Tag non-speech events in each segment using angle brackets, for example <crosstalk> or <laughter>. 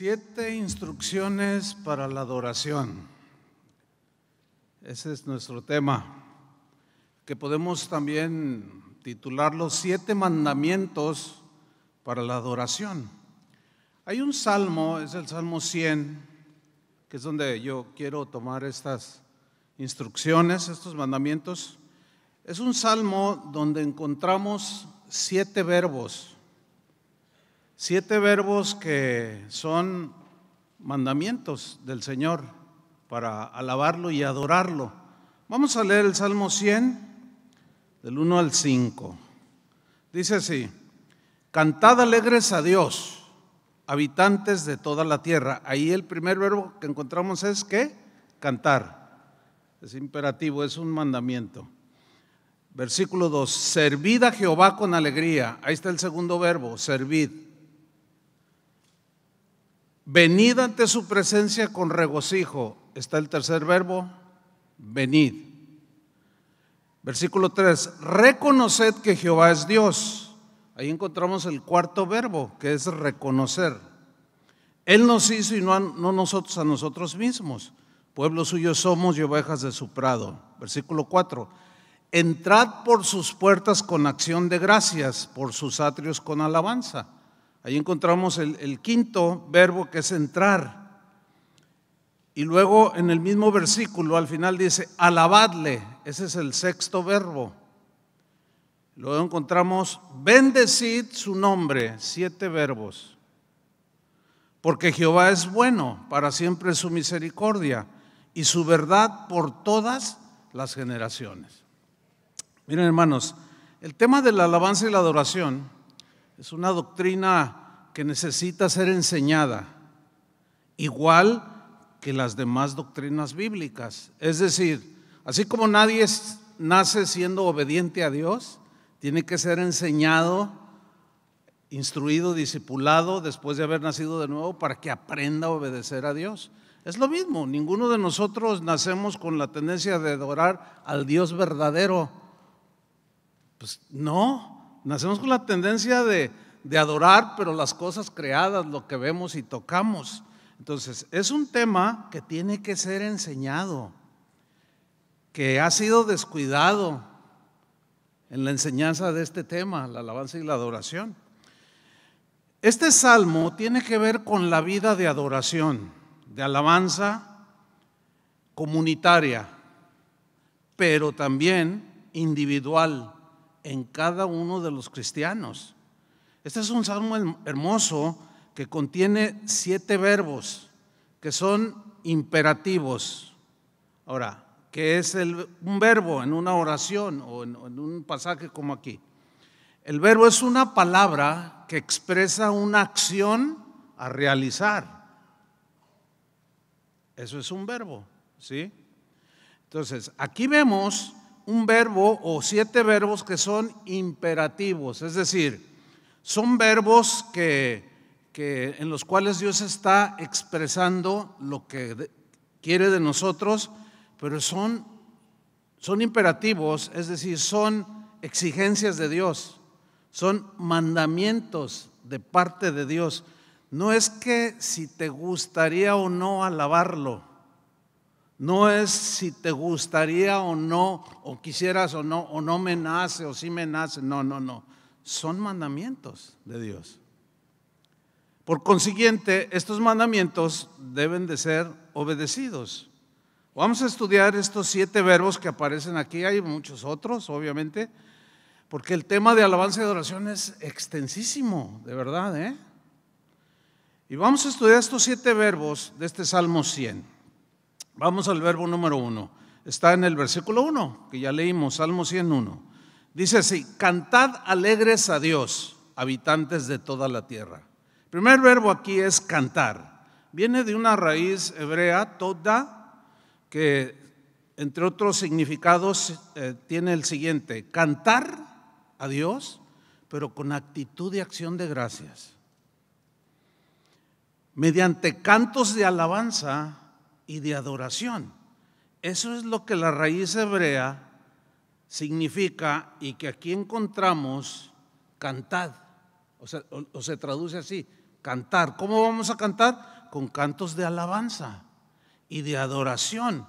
Siete instrucciones para la adoración. Ese es nuestro tema, que podemos también titular los siete mandamientos para la adoración. Hay un salmo, es el Salmo 100, que es donde yo quiero tomar estas instrucciones, estos mandamientos. Es un salmo donde encontramos siete verbos Siete verbos que son mandamientos del Señor para alabarlo y adorarlo. Vamos a leer el Salmo 100, del 1 al 5. Dice así, cantad alegres a Dios, habitantes de toda la tierra. Ahí el primer verbo que encontramos es que cantar. Es imperativo, es un mandamiento. Versículo 2, servid a Jehová con alegría. Ahí está el segundo verbo, servid Venid ante su presencia con regocijo. Está el tercer verbo, venid. Versículo 3, reconoced que Jehová es Dios. Ahí encontramos el cuarto verbo, que es reconocer. Él nos hizo y no, nosotros a nosotros mismos. Pueblo suyo somos y ovejas de su prado. Versículo 4, entrad por sus puertas con acción de gracias, por sus atrios con alabanza. Ahí encontramos el, quinto verbo que es entrar. Y luego en el mismo versículo al final dice, alabadle, ese es el sexto verbo. Luego encontramos, bendecid su nombre, siete verbos. Porque Jehová es bueno, para siempre su misericordia y su verdad por todas las generaciones. Miren hermanos, el tema de la alabanza y la adoración es una doctrina que necesita ser enseñada, igual que las demás doctrinas bíblicas. Es decir, así como nadie nace siendo obediente a Dios, tiene que ser enseñado, instruido, discipulado después de haber nacido de nuevo para que aprenda a obedecer a Dios. Es lo mismo, ninguno de nosotros nacemos con la tendencia de adorar al Dios verdadero. Pues no, Nacemos con la tendencia de, de adorar, pero las cosas creadas, lo que vemos y tocamos. Entonces, es un tema que tiene que ser enseñado, que ha sido descuidado en la enseñanza de este tema, la alabanza y la adoración. Este salmo tiene que ver con la vida de adoración, de alabanza comunitaria, pero también individual en cada uno de los cristianos. Este es un salmo hermoso que contiene siete verbos que son imperativos. Ahora, ¿qué es un verbo en una oración o en, en un pasaje como aquí? El verbo es una palabra que expresa una acción a realizar. Eso es un verbo, ¿sí? Entonces, aquí vemos un verbo o siete verbos que son imperativos, es decir, son verbos que, en los cuales Dios está expresando lo que quiere de nosotros, pero son, son imperativos, es decir, son exigencias de Dios, son mandamientos de parte de Dios. No es que si te gustaría o no alabarlo, no es si te gustaría o no, o quisieras o no, o no me nace, o sí me nace. No, no, no. Son mandamientos de Dios. Por consiguiente, estos mandamientos deben de ser obedecidos. Vamos a estudiar estos siete verbos que aparecen aquí. Hay muchos otros, obviamente, porque el tema de alabanza y adoración es extensísimo, de verdad. ¿eh? Y vamos a estudiar estos siete verbos de este Salmo 100. Vamos al verbo número uno. Está en el versículo uno, que ya leímos, Salmo 101. Dice así, cantad alegres a Dios, habitantes de toda la tierra. El primer verbo aquí es cantar. Viene de una raíz hebrea, toda, que entre otros significados eh, tiene el siguiente, cantar a Dios, pero con actitud y acción de gracias. Mediante cantos de alabanza y de adoración. Eso es lo que la raíz hebrea significa y que aquí encontramos cantad, o, se traduce así, cantar. ¿Cómo vamos a cantar? Con cantos de alabanza y de adoración.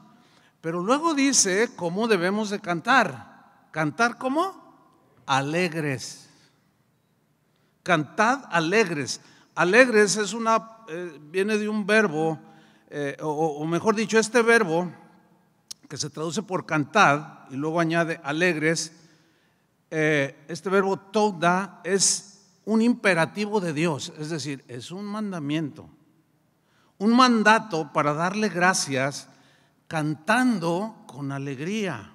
Pero luego dice cómo debemos de cantar. ¿Cantar cómo? Alegres. Cantad alegres. Alegres es una, eh, viene de un verbo eh, o, mejor dicho, este verbo que se traduce por cantar y luego añade alegres, eh, este verbo toda es un imperativo de Dios, es decir, es un mandamiento, un mandato para darle gracias cantando con alegría.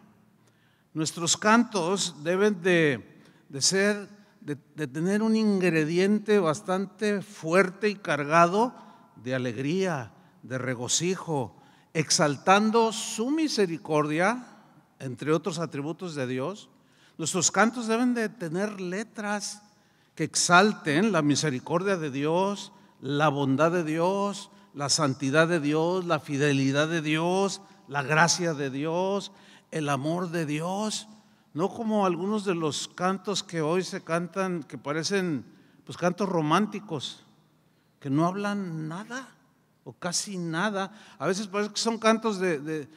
Nuestros cantos deben de, ser, de tener un ingrediente bastante fuerte y cargado de alegría, de regocijo, exaltando su misericordia, entre otros atributos de Dios. Nuestros cantos deben de tener letras que exalten la misericordia de Dios, la bondad de Dios, la santidad de Dios, la fidelidad de Dios, la gracia de Dios, el amor de Dios. No como algunos de los cantos que hoy se cantan, que parecen pues cantos románticos, que no hablan nada o casi nada. A veces parece que son cantos de,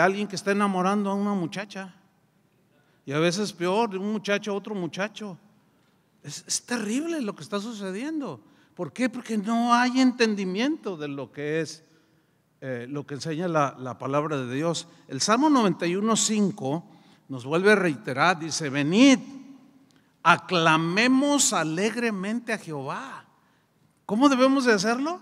alguien que está enamorando a una muchacha. Y a veces peor, de un muchacho a otro muchacho. Es, terrible lo que está sucediendo. ¿Por qué? Porque no hay entendimiento de lo que es eh, lo que enseña la, la, palabra de Dios. El Salmo 91.5 nos vuelve a reiterar, dice, venid, aclamemos alegremente a Jehová. ¿Cómo debemos de hacerlo?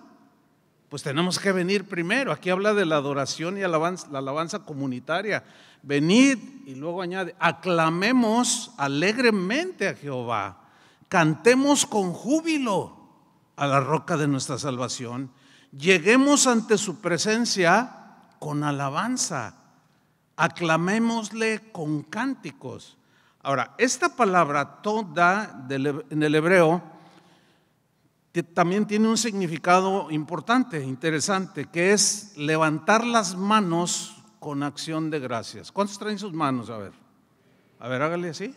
pues tenemos que venir primero. Aquí habla de la adoración y alabanza, la alabanza comunitaria. Venid y luego añade, aclamemos alegremente a Jehová, cantemos con júbilo a la roca de nuestra salvación, lleguemos ante su presencia con alabanza, aclamémosle con cánticos. Ahora, esta palabra toda en el hebreo que también tiene un significado importante, interesante, que es levantar las manos con acción de gracias. ¿Cuántos traen sus manos? A ver, a ver, hágale así.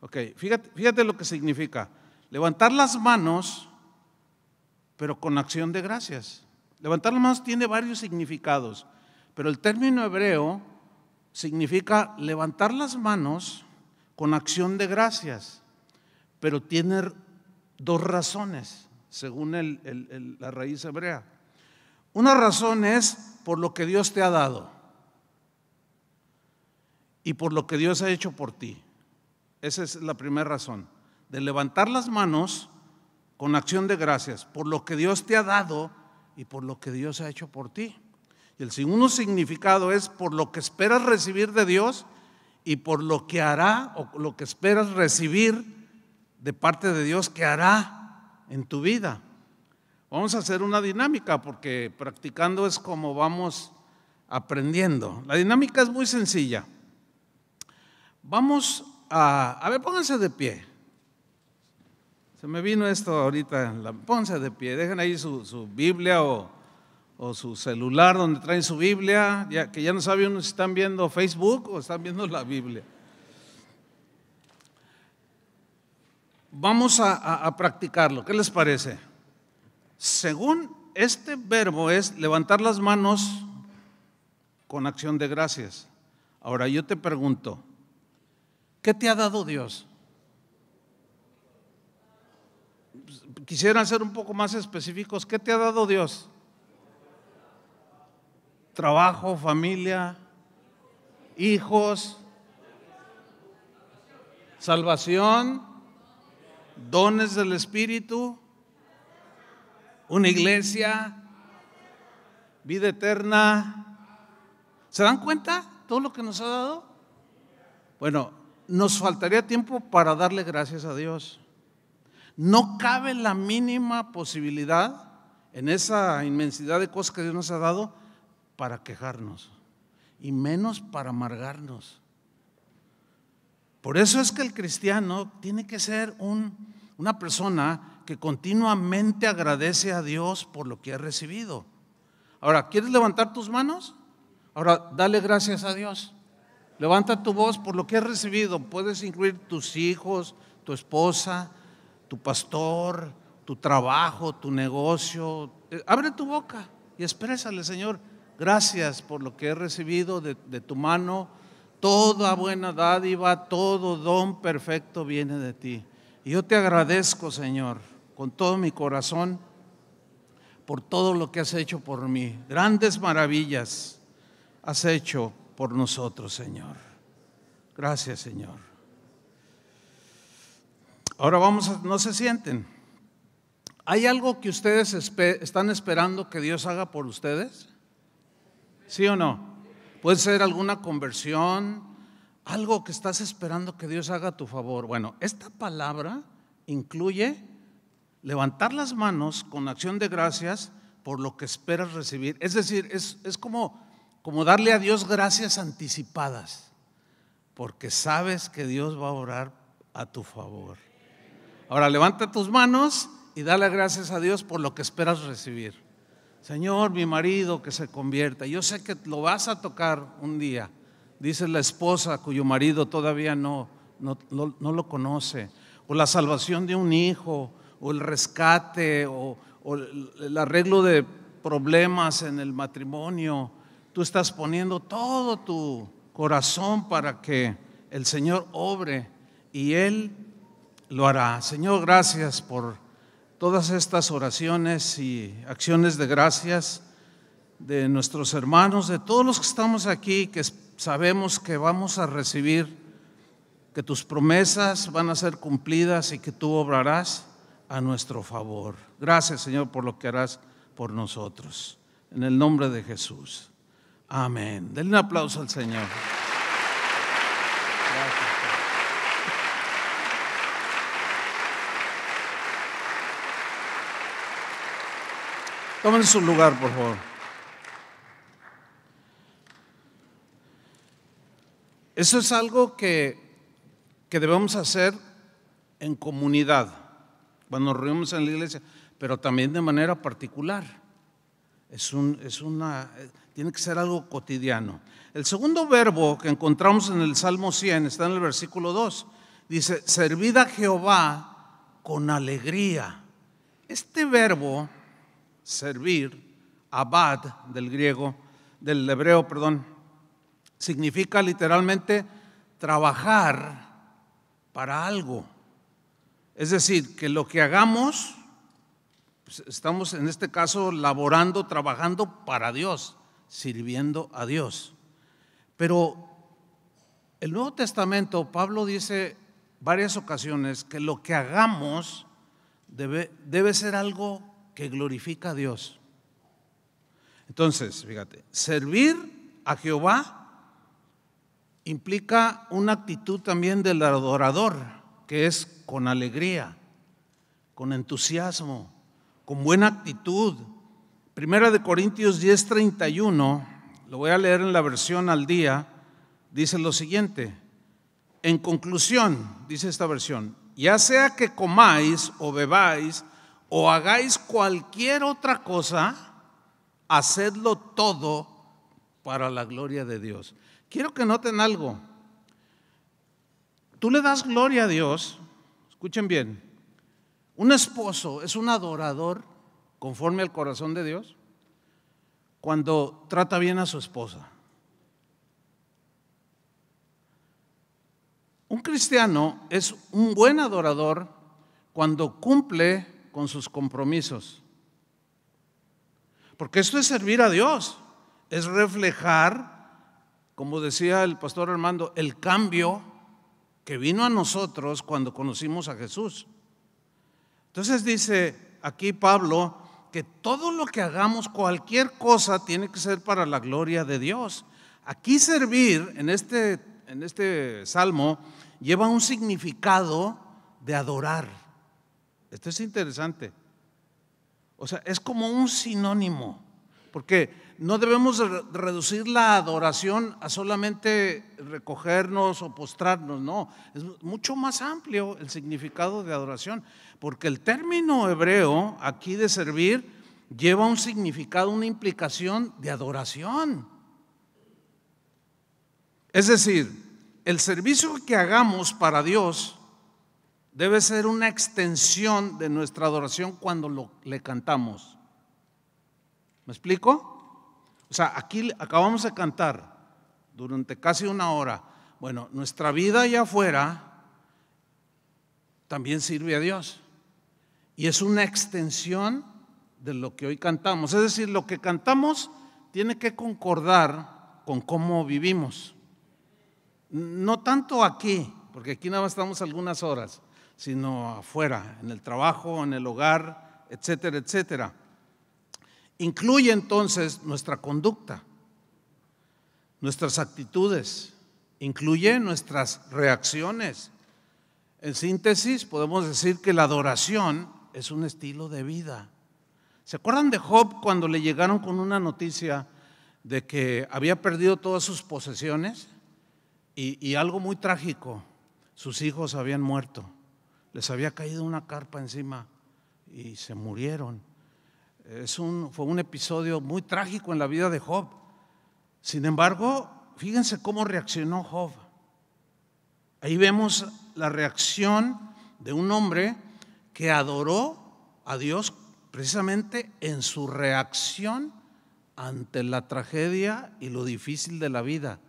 Ok, fíjate, fíjate lo que significa. Levantar las manos, pero con acción de gracias. Levantar las manos tiene varios significados, pero el término hebreo significa levantar las manos con acción de gracias, pero tiene dos razones, según la raíz hebrea. Una razón es por lo que Dios te ha dado y por lo que Dios ha hecho por ti. Esa es la primera razón. De levantar las manos con acción de gracias por lo que Dios te ha dado y por lo que Dios ha hecho por ti. Y el segundo significado es por lo que esperas recibir de Dios y por lo que hará o lo que esperas recibir de parte de Dios que hará en tu vida. Vamos a hacer una dinámica porque practicando es como vamos aprendiendo. La dinámica es muy sencilla. Vamos a... A ver, pónganse de pie. Se me vino esto ahorita. Pónganse de pie. Dejen ahí su, Biblia o, su celular donde traen su Biblia. Ya, que ya no saben si están viendo Facebook o están viendo la Biblia. Vamos a, practicarlo. ¿Qué les parece? Según este verbo es levantar las manos con acción de gracias. Ahora yo te pregunto, ¿qué te ha dado Dios? Quisiera ser un poco más específicos. ¿Qué te ha dado Dios? Trabajo, familia, hijos, salvación dones del Espíritu, una iglesia, vida eterna. ¿Se dan cuenta todo lo que nos ha dado? Bueno, nos faltaría tiempo para darle gracias a Dios. No cabe la mínima posibilidad en esa inmensidad de cosas que Dios nos ha dado para quejarnos y menos para amargarnos. Por eso es que el cristiano tiene que ser una persona que continuamente agradece a Dios por lo que ha recibido. Ahora, ¿quieres levantar tus manos? Ahora, dale gracias a Dios. Levanta tu voz por lo que has recibido. Puedes incluir tus hijos, tu esposa, tu pastor, tu trabajo, tu negocio. Eh, abre tu boca y exprésale, Señor, gracias por lo que he recibido de tu mano Toda buena dádiva, todo don perfecto viene de ti. Y yo te agradezco, Señor, con todo mi corazón, por todo lo que has hecho por mí. Grandes maravillas has hecho por nosotros, Señor. Gracias, Señor. Ahora vamos, a, no se sienten. ¿Hay algo que ustedes están esperando que Dios haga por ustedes? ¿Sí o no? Puede ser alguna conversión, algo que estás esperando que Dios haga a tu favor. Bueno, esta palabra incluye levantar las manos con acción de gracias por lo que esperas recibir. Es decir, es, es como, como darle a Dios gracias anticipadas, porque sabes que Dios va a orar a tu favor. Ahora levanta tus manos y dale gracias a Dios por lo que esperas recibir. Señor, mi marido que se convierta. Yo sé que lo vas a tocar un día. Dice la esposa cuyo marido todavía no, no, lo conoce. O la salvación de un hijo, o el rescate, o el arreglo de problemas en el matrimonio. Tú estás poniendo todo tu corazón para que el Señor obre y Él lo hará. Señor, gracias por todas estas oraciones y acciones de gracias de nuestros hermanos, de todos los que estamos aquí, que sabemos que vamos a recibir, que tus promesas van a ser cumplidas y que tú obrarás a nuestro favor. Gracias Señor por lo que harás por nosotros. En el nombre de Jesús. Amén. Denle un aplauso al Señor. Gracias. Tomen su lugar, por favor. Eso es algo que, que debemos hacer en comunidad, cuando nos reunimos en la iglesia, pero también de manera particular. Es, un, es una, tiene que ser algo cotidiano. El segundo verbo que encontramos en el Salmo 100 está en el versículo 2. Dice, servid a Jehová con alegría. Este verbo servir, abad del griego, del hebreo, perdón, significa literalmente trabajar para algo. Es decir, que lo que hagamos, pues, estamos en este caso laborando, trabajando para Dios, sirviendo a Dios. Pero el Nuevo Testamento, Pablo dice varias ocasiones que lo que hagamos debe, debe ser algo que glorifica a Dios. Entonces, fíjate, servir a Jehová implica una actitud también del adorador, que es con alegría, con entusiasmo, con buena actitud. Primera de Corintios 10:31, lo voy a leer en la versión al día, dice lo siguiente. En conclusión, dice esta versión, ya sea que comáis o bebáis, o hagáis cualquier otra cosa, hacedlo todo para la gloria de Dios. Quiero que noten algo. Tú le das gloria a Dios, escuchen bien, un esposo es un adorador conforme al corazón de Dios cuando trata bien a su esposa. Un cristiano es un buen adorador cuando cumple con sus compromisos. Porque esto es servir a Dios, es reflejar, como decía el pastor Armando, el cambio que vino a nosotros cuando conocimos a Jesús. Entonces dice aquí Pablo que todo lo que hagamos, cualquier cosa, tiene que ser para la gloria de Dios. Aquí servir en este, en este salmo lleva un significado de adorar. Esto es interesante. O sea, es como un sinónimo, porque no debemos reducir la adoración a solamente recogernos o postrarnos, no, es mucho más amplio el significado de adoración, porque el término hebreo aquí de servir lleva un significado, una implicación de adoración. Es decir, el servicio que hagamos para Dios debe ser una extensión de nuestra adoración cuando lo, le cantamos. ¿Me explico? O sea, aquí acabamos de cantar durante casi una hora. Bueno, nuestra vida allá afuera también sirve a Dios. Y es una extensión de lo que hoy cantamos. Es decir, lo que cantamos tiene que concordar con cómo vivimos. No tanto aquí, porque aquí nada más estamos algunas horas, sino afuera, en el trabajo, en el hogar, etcétera, etcétera. Incluye entonces nuestra conducta, nuestras actitudes, incluye nuestras reacciones. En síntesis, podemos decir que la adoración es un estilo de vida. ¿Se acuerdan de Job cuando le llegaron con una noticia de que había perdido todas sus posesiones? Y, y algo muy trágico, sus hijos habían muerto les había caído una carpa encima y se murieron. Es un, fue un episodio muy trágico en la vida de Job. Sin embargo, fíjense cómo reaccionó Job. Ahí vemos la reacción de un hombre que adoró a Dios precisamente en su reacción ante la tragedia y lo difícil de la vida.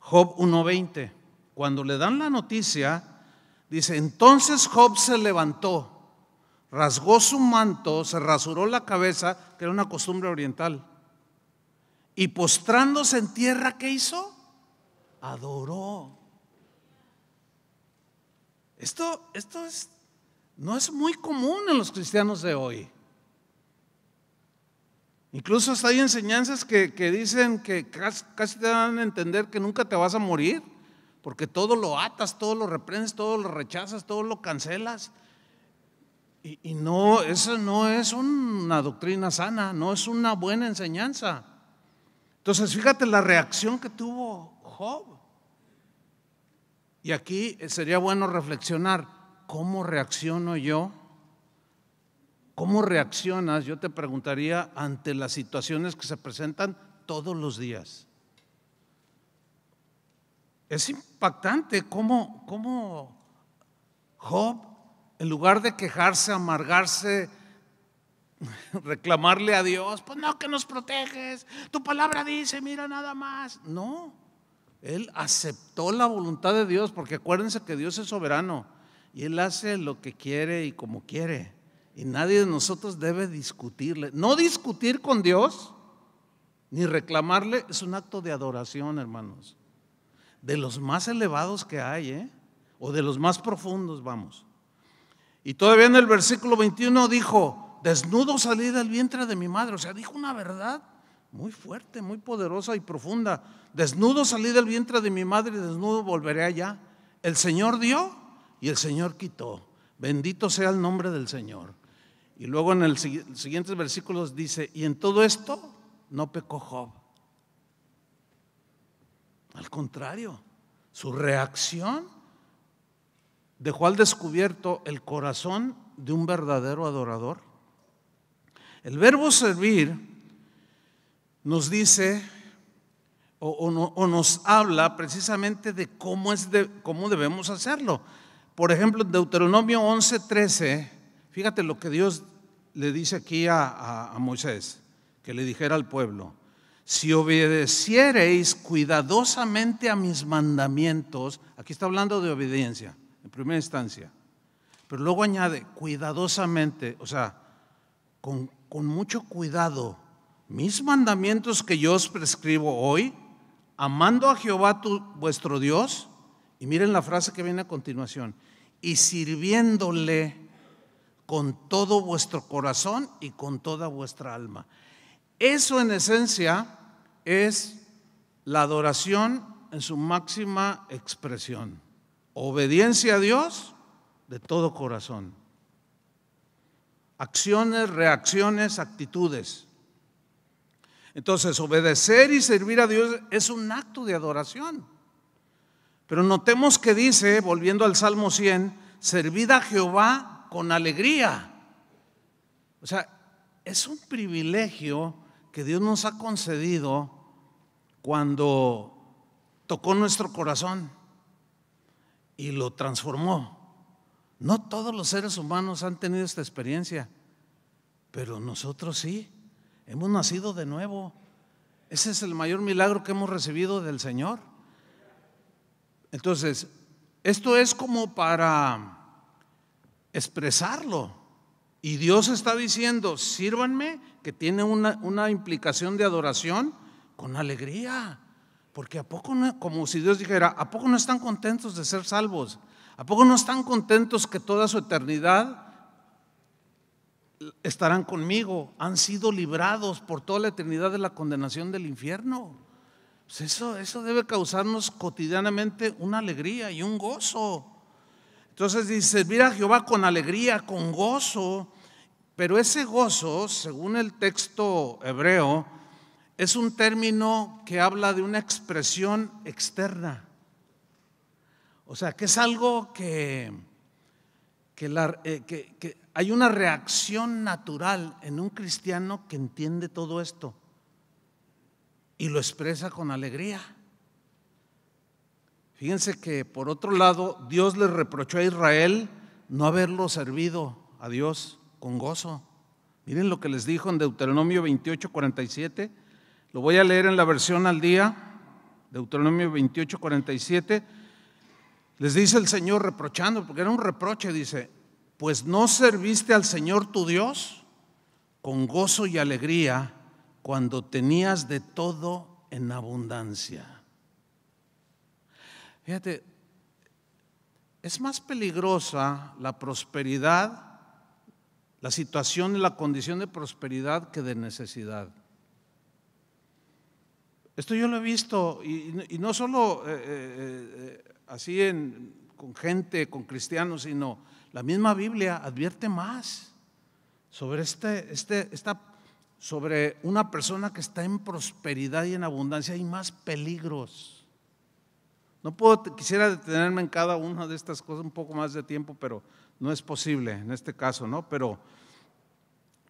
Job 1.20, cuando le dan la noticia Dice, entonces Job se levantó, rasgó su manto, se rasuró la cabeza, que era una costumbre oriental, y postrándose en tierra, ¿qué hizo? Adoró. Esto, esto es, no es muy común en los cristianos de hoy. Incluso hay enseñanzas que, dicen que casi, casi te dan a entender que nunca te vas a morir porque todo lo atas, todo lo reprendes, todo lo rechazas, todo lo cancelas. Y, no, esa no es una doctrina sana, no es una buena enseñanza. Entonces, fíjate la reacción que tuvo Job. Y aquí sería bueno reflexionar, ¿cómo reacciono yo? ¿Cómo reaccionas? Yo te preguntaría ante las situaciones que se presentan todos los días. Es impactante cómo, cómo Job, en lugar de quejarse, amargarse, <laughs> reclamarle a Dios, pues no, que nos proteges, tu palabra dice, mira nada más. No, él aceptó la voluntad de Dios, porque acuérdense que Dios es soberano y él hace lo que quiere y como quiere. Y nadie de nosotros debe discutirle. No discutir con Dios ni reclamarle es un acto de adoración, hermanos de los más elevados que hay, ¿eh? o de los más profundos, vamos. Y todavía en el versículo 21 dijo, desnudo salí del vientre de mi madre, o sea, dijo una verdad muy fuerte, muy poderosa y profunda. Desnudo salí del vientre de mi madre y desnudo volveré allá. El Señor dio y el Señor quitó. Bendito sea el nombre del Señor. Y luego en el, los siguientes versículos dice, y en todo esto no pecó Job al contrario, su reacción dejó al descubierto el corazón de un verdadero adorador. El verbo servir nos dice o, nos habla precisamente de cómo, es de cómo debemos hacerlo. Por ejemplo, en Deuteronomio 11:13, fíjate lo que Dios le dice aquí a Moisés, que le dijera al pueblo si obedeciereis cuidadosamente a mis mandamientos, aquí está hablando de obediencia, en primera instancia, pero luego añade, cuidadosamente, o sea, con, mucho cuidado, mis mandamientos que yo os prescribo hoy, amando a Jehová tu, vuestro Dios, y miren la frase que viene a continuación, y sirviéndole con todo vuestro corazón y con toda vuestra alma. Eso en esencia es la adoración en su máxima expresión. Obediencia a Dios de todo corazón. Acciones, reacciones, actitudes. Entonces, obedecer y servir a Dios es un acto de adoración. Pero notemos que dice, volviendo al Salmo 100, servid a Jehová con alegría. O sea, es un privilegio que Dios nos ha concedido cuando tocó nuestro corazón y lo transformó. No todos los seres humanos han tenido esta experiencia, pero nosotros sí, hemos nacido de nuevo. Ese es el mayor milagro que hemos recibido del Señor. Entonces, esto es como para expresarlo. Y Dios está diciendo, sírvanme, que tiene una, implicación de adoración con alegría. Porque a poco, no, como si Dios dijera, ¿a poco no están contentos de ser salvos? ¿A poco no están contentos que toda su eternidad estarán conmigo? Han sido librados por toda la eternidad de la condenación del infierno. Pues eso, eso debe causarnos cotidianamente una alegría y un gozo. Entonces dice, mira Jehová con alegría, con gozo, pero ese gozo, según el texto hebreo, es un término que habla de una expresión externa. O sea, que es algo eh, que, hay una reacción natural en un cristiano que entiende todo esto y lo expresa con alegría. Fíjense que por otro lado, Dios le reprochó a Israel no haberlo servido a Dios con gozo. Miren lo que les dijo en Deuteronomio 28, 47. Lo voy a leer en la versión al día, Deuteronomio 28, 47. Les dice el Señor reprochando, porque era un reproche, dice, pues no serviste al Señor tu Dios con gozo y alegría cuando tenías de todo en abundancia. Fíjate, es más peligrosa la prosperidad la situación y la condición de prosperidad que de necesidad. Esto yo lo he visto, y, no solo eh, eh, eh, así con gente, con cristianos, sino la misma Biblia advierte más sobre, este, este, sobre una persona que está en prosperidad y en abundancia, hay más peligros. No puedo, quisiera detenerme en cada una de estas cosas un poco más de tiempo, pero no es posible en este caso, ¿no? Pero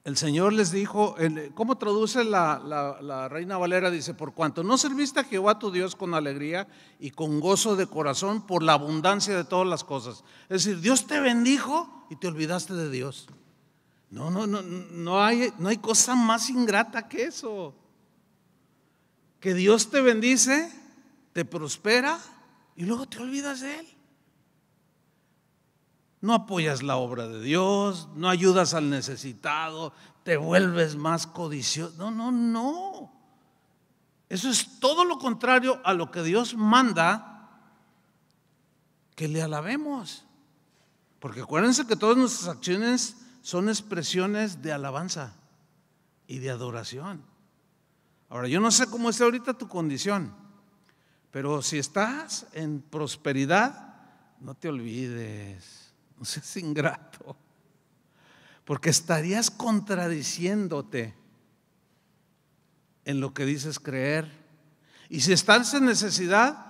el Señor les dijo, ¿cómo traduce la, Reina Valera? Dice, por cuanto no serviste a Jehová tu Dios con alegría y con gozo de corazón por la abundancia de todas las cosas. Es decir, Dios te bendijo y te olvidaste de Dios. No, no, no, no hay, no hay cosa más ingrata que eso. Que Dios te bendice, te prospera y luego te olvidas de Él no apoyas la obra de Dios, no ayudas al necesitado, te vuelves más codicioso. No, no, no. Eso es todo lo contrario a lo que Dios manda que le alabemos. Porque acuérdense que todas nuestras acciones son expresiones de alabanza y de adoración. Ahora, yo no sé cómo está ahorita tu condición, pero si estás en prosperidad, no te olvides no seas ingrato. Porque estarías contradiciéndote en lo que dices creer. Y si estás en necesidad,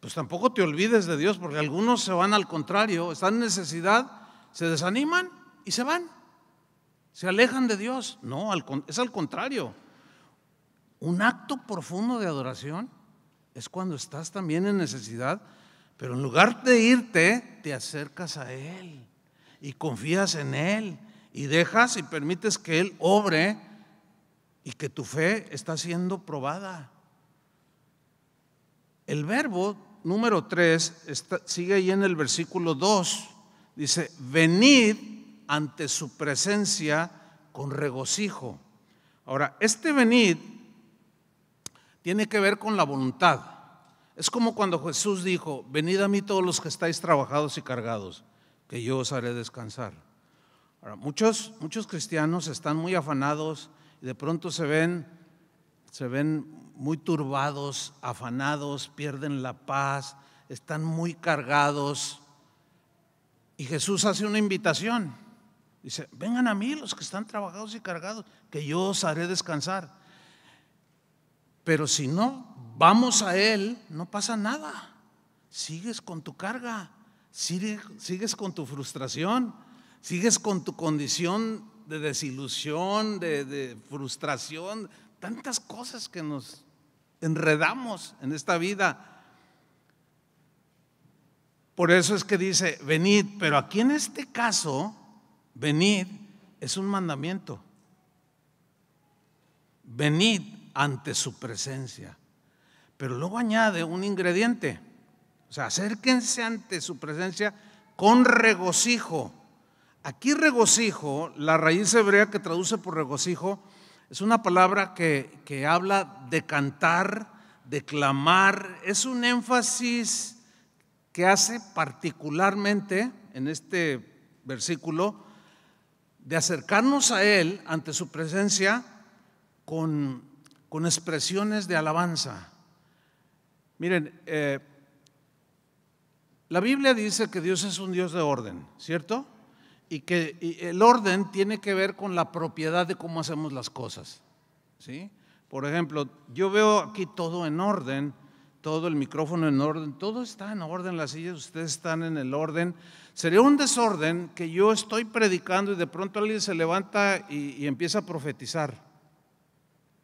pues tampoco te olvides de Dios, porque algunos se van al contrario, están en necesidad, se desaniman y se van. Se alejan de Dios. No, es al contrario. Un acto profundo de adoración es cuando estás también en necesidad pero en lugar de irte, te acercas a Él y confías en Él y dejas y permites que Él obre y que tu fe está siendo probada. El verbo número 3 sigue ahí en el versículo 2. Dice, venid ante su presencia con regocijo. Ahora, este venid tiene que ver con la voluntad. Es como cuando Jesús dijo, venid a mí todos los que estáis trabajados y cargados, que yo os haré descansar. Ahora, muchos, muchos cristianos están muy afanados y de pronto se ven, se ven muy turbados, afanados, pierden la paz, están muy cargados. Y Jesús hace una invitación. Dice, vengan a mí los que están trabajados y cargados, que yo os haré descansar. Pero si no vamos a Él, no pasa nada. Sigues con tu carga, sigues, con tu frustración, sigues con tu condición de desilusión, de, de frustración, tantas cosas que nos enredamos en esta vida. Por eso es que dice, venid, pero aquí en este caso, venid es un mandamiento. Venid ante su presencia pero luego añade un ingrediente. O sea, acérquense ante su presencia con regocijo. Aquí regocijo, la raíz hebrea que traduce por regocijo, es una palabra que, habla de cantar, de clamar. Es un énfasis que hace particularmente en este versículo de acercarnos a Él ante su presencia con expresiones de alabanza. Miren, eh, la Biblia dice que Dios es un Dios de orden, ¿cierto? Y que el orden tiene que ver con la propiedad de cómo hacemos las cosas, ¿sí? Por ejemplo, yo veo aquí todo en orden, todo el micrófono en orden, todo está en orden, las sillas, ustedes están en el orden. Sería un desorden que yo estoy predicando y de pronto alguien se levanta y empieza a profetizar.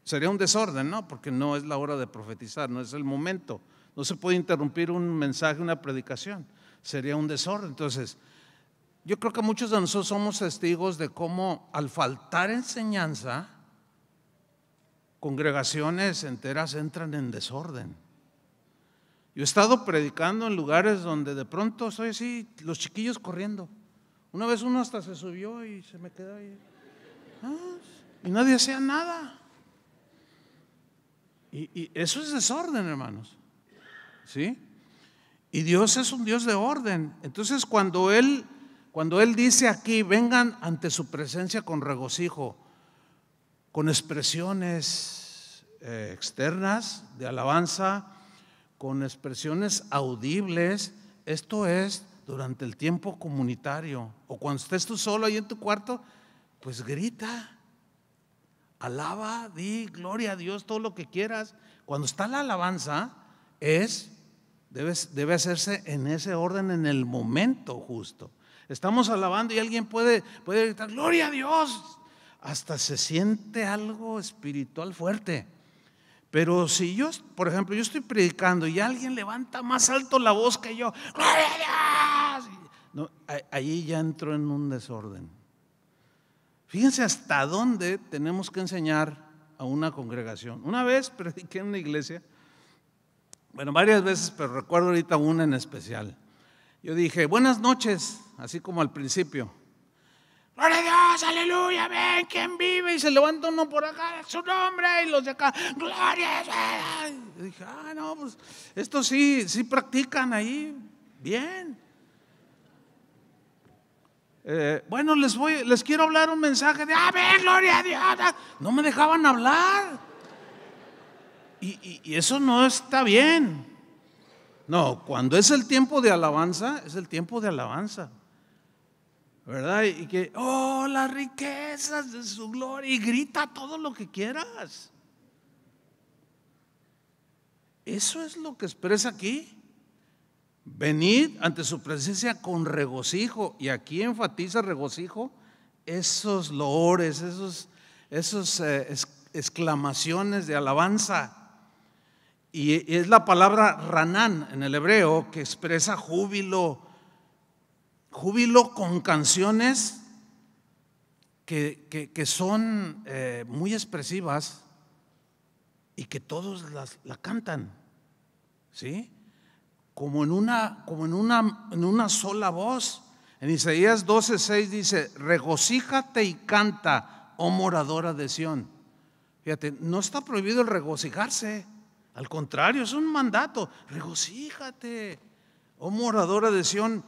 Sería un desorden, ¿no? Porque no es la hora de profetizar, no es el momento. No se puede interrumpir un mensaje, una predicación. Sería un desorden. Entonces, yo creo que muchos de nosotros somos testigos de cómo al faltar enseñanza, congregaciones enteras entran en desorden. Yo he estado predicando en lugares donde de pronto soy así, los chiquillos corriendo. Una vez uno hasta se subió y se me quedó ahí. Ah, y nadie hacía nada. Y, eso es desorden, hermanos. ¿Sí? Y Dios es un Dios de orden. Entonces cuando Él, cuando Él dice aquí, vengan ante su presencia con regocijo, con expresiones eh, externas de alabanza, con expresiones audibles, esto es durante el tiempo comunitario. O cuando estés tú solo ahí en tu cuarto, pues grita. Alaba, di gloria a Dios, todo lo que quieras. Cuando está la alabanza, es, debe, debe hacerse en ese orden, en el momento justo. Estamos alabando y alguien puede, puede gritar, gloria a Dios. Hasta se siente algo espiritual fuerte. Pero si yo, por ejemplo, yo estoy predicando y alguien levanta más alto la voz que yo, ¡Gloria a Dios! ahí ya entro en un desorden. Fíjense hasta dónde tenemos que enseñar a una congregación. Una vez <laughs> prediqué en una iglesia, bueno, varias veces, pero recuerdo ahorita una en especial. Yo dije, buenas noches, así como al principio. Gloria a Dios, aleluya, ven quien vive. Y se levanta uno por acá, su nombre, y los de acá, gloria a Dios. dije, ah, no, pues esto sí, sí practican ahí, bien. Eh, bueno, les, voy, les quiero hablar un mensaje de, a ah, gloria a Dios. No me dejaban hablar. Y, y eso no está bien. No, cuando es el tiempo de alabanza, es el tiempo de alabanza. ¿Verdad? Y que, oh, las riquezas de su gloria, y grita todo lo que quieras. Eso es lo que expresa aquí. Venid ante su presencia con regocijo. Y aquí enfatiza regocijo esos loores, esos, esos eh, exclamaciones de alabanza. Y es la palabra ranán en el hebreo que expresa júbilo, júbilo con canciones que, son eh, muy expresivas y que todos las, la cantan. ¿Sí? como en una, como en una, en una sola voz. En Isaías 6 dice, regocíjate y canta, oh moradora de Sión. Fíjate, no está prohibido el regocijarse, al contrario, es un mandato, regocíjate, oh moradora de Sión,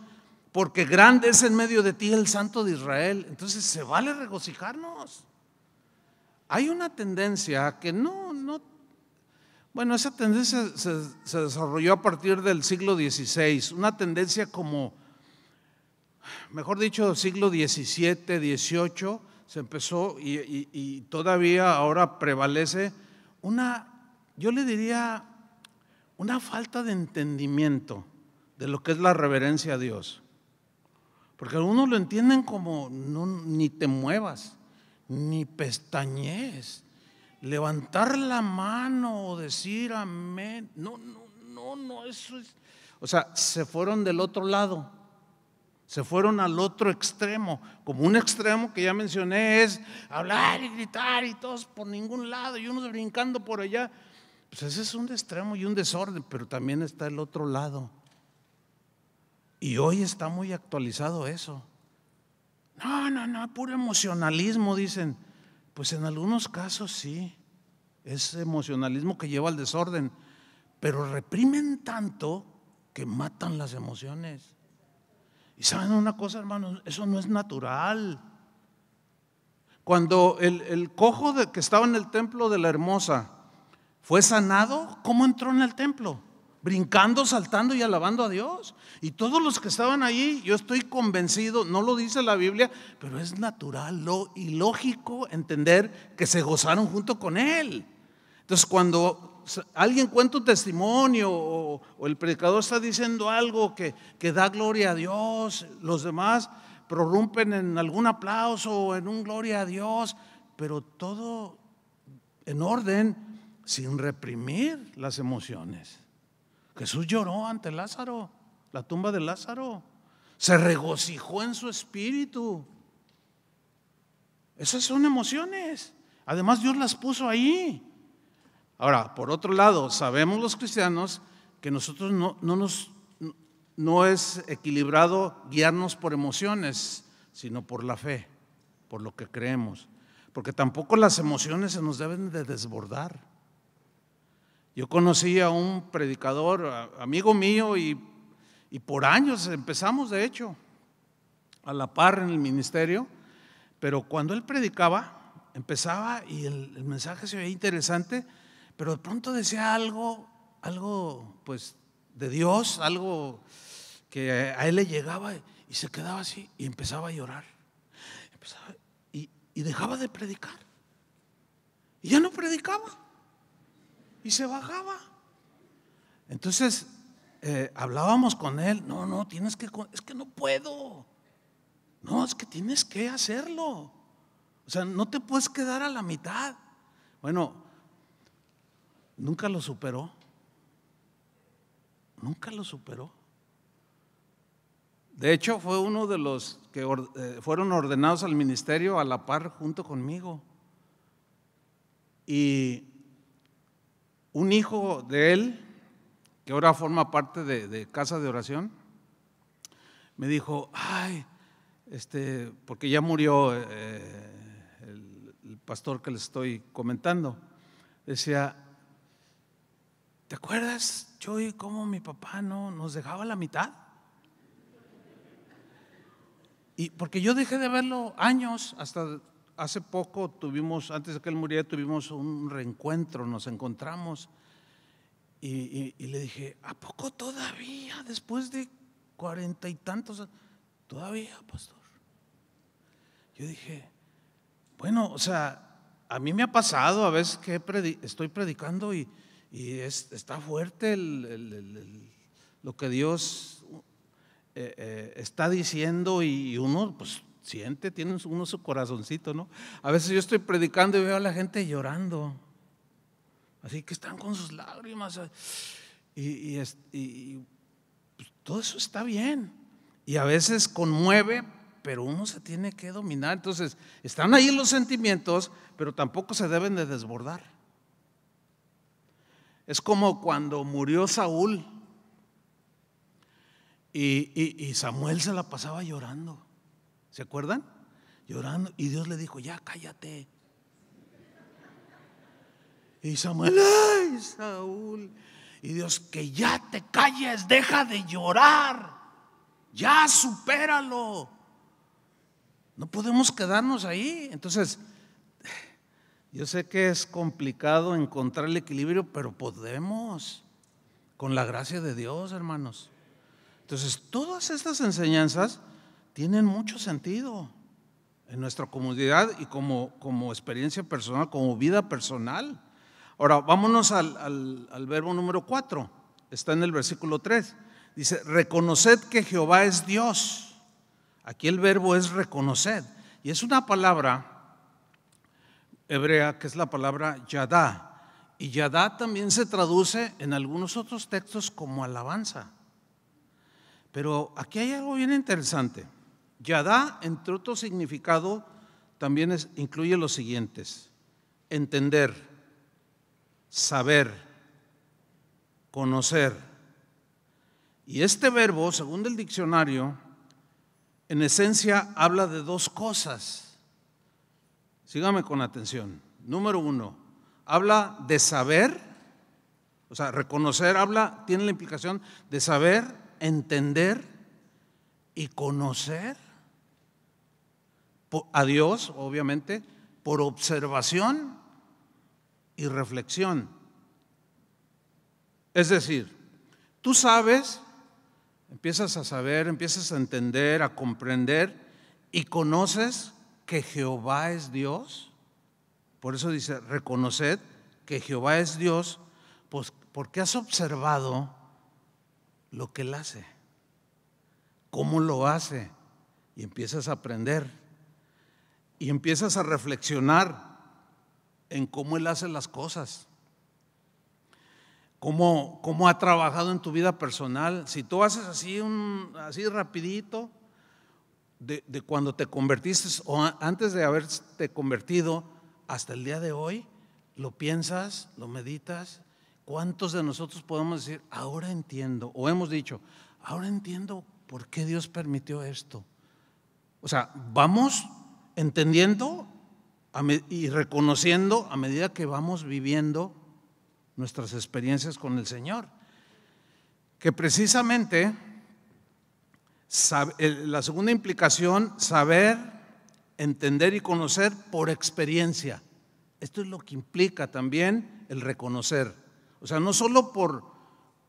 porque grande es en medio de ti el Santo de Israel. Entonces se vale regocijarnos. Hay una tendencia a que no bueno, esa tendencia se, desarrolló a partir del siglo XVI, una tendencia como, mejor dicho, siglo XVII, XVIII, se empezó y, todavía ahora prevalece una, yo le diría, una falta de entendimiento de lo que es la reverencia a Dios. Porque algunos lo entienden como ni te muevas, ni pestañees, levantar la mano o decir amén. No, no, no, no, eso es. O sea, se fueron del otro lado. Se fueron al otro extremo, como un extremo que ya mencioné es hablar y gritar y todos por ningún lado y unos brincando por allá. Pues ese es un extremo y un desorden, pero también está el otro lado. Y hoy está muy actualizado eso. No, no, no, puro emocionalismo, dicen. Pues en algunos casos sí, es emocionalismo que lleva al desorden, pero reprimen tanto que matan las emociones. Y saben una cosa, hermanos, eso no es natural. Cuando el, cojo que estaba en el templo de la hermosa fue sanado, ¿cómo entró en el templo? brincando, saltando y alabando a Dios. Y todos los que estaban ahí, yo estoy convencido, no lo dice la Biblia, pero es natural lo, y lógico entender que se gozaron junto con Él. Entonces cuando alguien cuenta un testimonio o, el predicador está diciendo algo que, que da gloria a Dios, los demás prorrumpen en algún aplauso o en un gloria a Dios, pero todo en orden sin reprimir las emociones. Jesús lloró ante Lázaro, la tumba de Lázaro. Se regocijó en su espíritu. Esas son emociones. Además Dios las puso ahí. Ahora, por otro lado, sabemos los cristianos que nosotros no, nos no es equilibrado guiarnos por emociones, sino por la fe, por lo que creemos. Porque tampoco las emociones se nos deben de desbordar. Yo conocí a un predicador, amigo mío, y, por años empezamos, de hecho, a la par en el ministerio, pero cuando él predicaba, empezaba y el, mensaje se veía interesante, pero de pronto decía algo, algo pues de Dios, algo que a él le llegaba y se quedaba así y empezaba a llorar. y dejaba de predicar. Y ya no predicaba y se bajaba. Entonces eh, hablábamos con él, no, no, tienes que, es que no puedo, no, es que tienes que hacerlo. O sea, no te puedes quedar a la mitad. Bueno, nunca lo superó. Nunca lo superó. De hecho, fue uno de los que eh, fueron ordenados al ministerio a la par junto conmigo. Y un hijo de él, que ahora forma parte de, Casa de Oración, me dijo, ay, este, porque ya murió eh, el, pastor que le estoy comentando, decía, ¿te acuerdas, y cómo mi papá no nos dejaba la mitad? Y porque yo dejé de verlo años, hasta hace poco tuvimos, antes de que él muriera, tuvimos un reencuentro, nos encontramos y, le dije, ¿a poco todavía, después de cuarenta y tantos años? Todavía, pastor. Yo dije, bueno, o sea, a mí me ha pasado a veces que estoy predicando y, está fuerte lo que Dios eh, eh, está diciendo y uno pues siente, tiene uno su corazoncito, ¿no? A veces yo estoy predicando y veo a la gente llorando, así que están con sus lágrimas. Y, pues, todo eso está bien. Y a veces conmueve, pero uno se tiene que dominar. Entonces, están ahí los sentimientos, pero tampoco se deben de desbordar. Es como cuando murió Saúl y Samuel se la pasaba llorando. ¿Se acuerdan? Llorando. Y Dios le dijo, ya cállate. Y Samuel, ay, Saúl. Y Dios, que ya te calles, deja de llorar. Ya supéralo. No podemos quedarnos ahí. Entonces, yo sé que es complicado encontrar el equilibrio, pero podemos, con la gracia de Dios, hermanos. Entonces, todas estas enseñanzas tienen mucho sentido en nuestra comunidad y como, como experiencia personal, como vida personal. Ahora, vámonos al, al verbo número 4, está en el versículo 3. Dice, reconoced que Jehová es Dios. Aquí el verbo es reconoced. Y es una palabra hebrea que es la palabra yadá. Y yadá también se traduce en algunos otros textos como alabanza. Pero aquí hay algo bien interesante. Yadá, entre otro significado, también incluye los siguientes. Entender, saber, conocer. Y este verbo, según el diccionario, en esencia habla de dos cosas. Sígame con atención. Número uno, habla de saber, o sea, reconocer habla, tiene la implicación de saber, entender y conocer a Dios, obviamente, por observación y reflexión. Es decir, tú sabes, empiezas a saber, empiezas a entender, a comprender y conoces que Jehová es Dios. Por eso dice, reconoced que Jehová es Dios, pues porque has observado lo que Él hace, cómo lo hace, y empiezas a aprender y empiezas a reflexionar en cómo Él hace las cosas, cómo, cómo ha trabajado en tu vida personal. Si tú haces así, un, así rapidito, de, de cuando te convertiste o antes de haberte convertido hasta el día de hoy, lo piensas, lo meditas, ¿cuántos de nosotros podemos decir, ahora entiendo, o hemos dicho, ahora entiendo por qué Dios permitió esto? O sea, vamos entendiendo y reconociendo a medida que vamos viviendo nuestras experiencias con el Señor. Que precisamente la segunda implicación, saber, entender y conocer por experiencia. Esto es lo que implica también el reconocer. O sea, no solo por,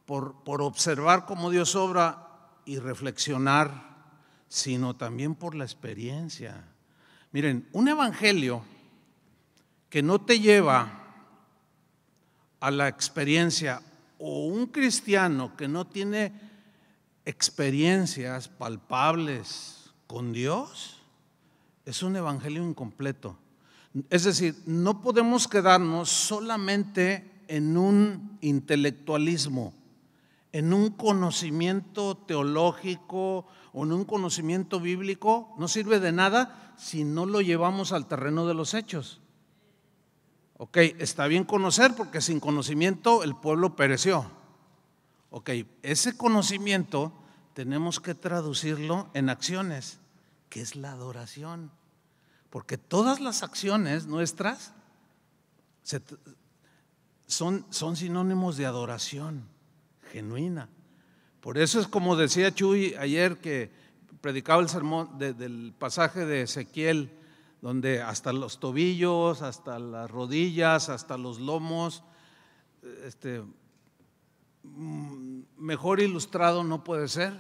por, observar cómo Dios obra y reflexionar, sino también por la experiencia. Miren, un evangelio que no te lleva a la experiencia o un cristiano que no tiene experiencias palpables con Dios, es un evangelio incompleto. Es decir, no podemos quedarnos solamente en un intelectualismo en un conocimiento teológico o en un conocimiento bíblico no sirve de nada si no lo llevamos al terreno de los hechos. Ok, está bien conocer porque sin conocimiento el pueblo pereció. Ok, ese conocimiento tenemos que traducirlo en acciones, que es la adoración. Porque todas las acciones nuestras son, son sinónimos de adoración genuina. Por eso es como decía Chuy ayer que predicaba el sermón del pasaje de Ezequiel, donde hasta los tobillos, hasta las rodillas, hasta los lomos, este, mm, mejor ilustrado no puede ser.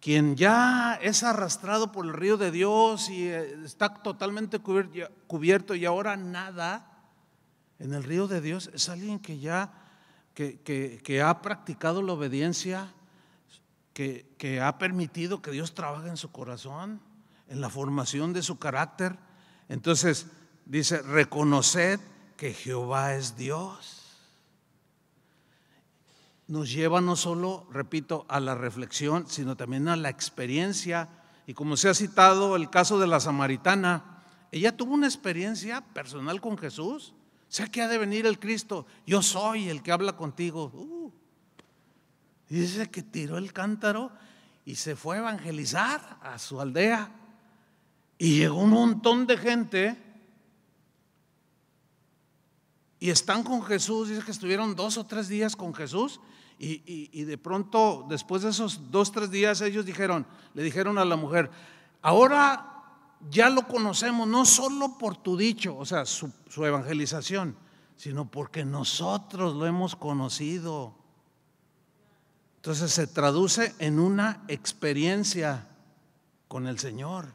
Quien ya es arrastrado por el río de Dios y eh, está totalmente cubierto y ahora nada en el río de Dios es alguien que ya que, ha practicado la obediencia, que, ha permitido que Dios trabaje en su corazón, en la formación de su carácter. Entonces dice, reconoced que Jehová es Dios. Nos lleva no solo, repito, a la reflexión, sino también a la experiencia. Y como se ha citado el caso de la samaritana, ella tuvo una experiencia personal con Jesús Sé que ha de venir el Cristo. Yo soy el que habla contigo. Uh. dice que tiró el cántaro y se fue a evangelizar a su aldea. Y llegó un montón de gente. Y están con Jesús. Dice que estuvieron dos o tres días con Jesús. Y, y de pronto, después de esos dos o tres días, ellos dijeron, le dijeron a la mujer, ahora ya lo conocemos no solo por tu dicho, o sea, su, su, evangelización, sino porque nosotros lo hemos conocido. Entonces se traduce en una experiencia con el Señor.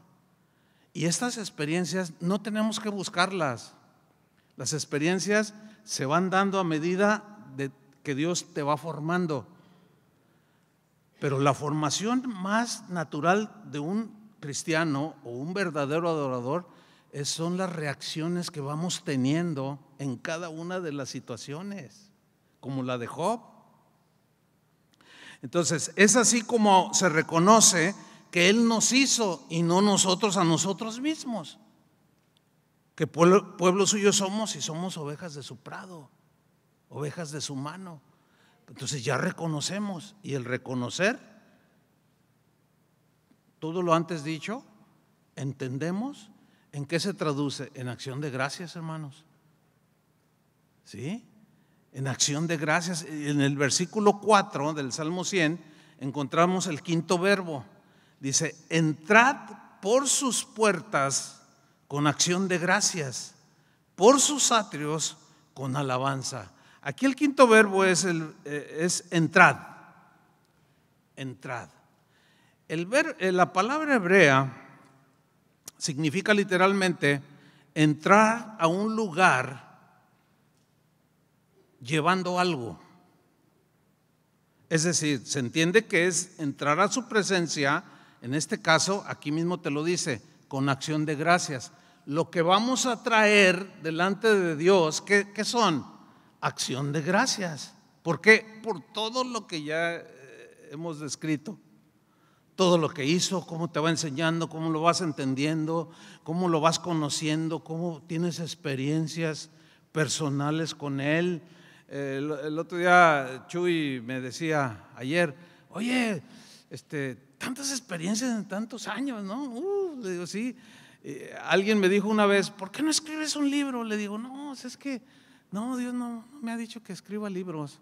Y estas experiencias no tenemos que buscarlas. Las experiencias se van dando a medida de que Dios te va formando. Pero la formación más natural de un cristiano o un verdadero adorador son las reacciones que vamos teniendo en cada una de las situaciones, como la de Job. Entonces, es así como se reconoce que Él nos hizo y no nosotros a nosotros mismos, que pueblo, pueblo suyo somos y somos ovejas de su prado, ovejas de su mano. Entonces ya reconocemos y el reconocer todo lo antes dicho, entendemos en qué se traduce, en acción de gracias, hermanos. ¿Sí? En acción de gracias. En el versículo 4 del Salmo 100 encontramos el quinto verbo. Dice, entrad por sus puertas con acción de gracias, por sus atrios con alabanza. Aquí el quinto verbo es, el, eh, es entrad. Entrad. Eh, la palabra hebrea significa literalmente entrar a un lugar llevando algo. Es decir, se entiende que es entrar a su presencia, en este caso, aquí mismo te lo dice, con acción de gracias. Lo que vamos a traer delante de Dios, ¿qué, qué son? Acción de gracias. ¿Por qué? Por todo lo que ya eh, hemos descrito todo lo que hizo, cómo te va enseñando, cómo lo vas entendiendo, cómo lo vas conociendo, cómo tienes experiencias personales con Él. Eh, el, otro día Chuy me decía ayer, oye, este, tantas experiencias en tantos años, ¿no? Uh, le digo, sí. alguien me dijo una vez, ¿por qué no escribes un libro? Le digo, no, es que, no, Dios no, me ha dicho que escriba libros,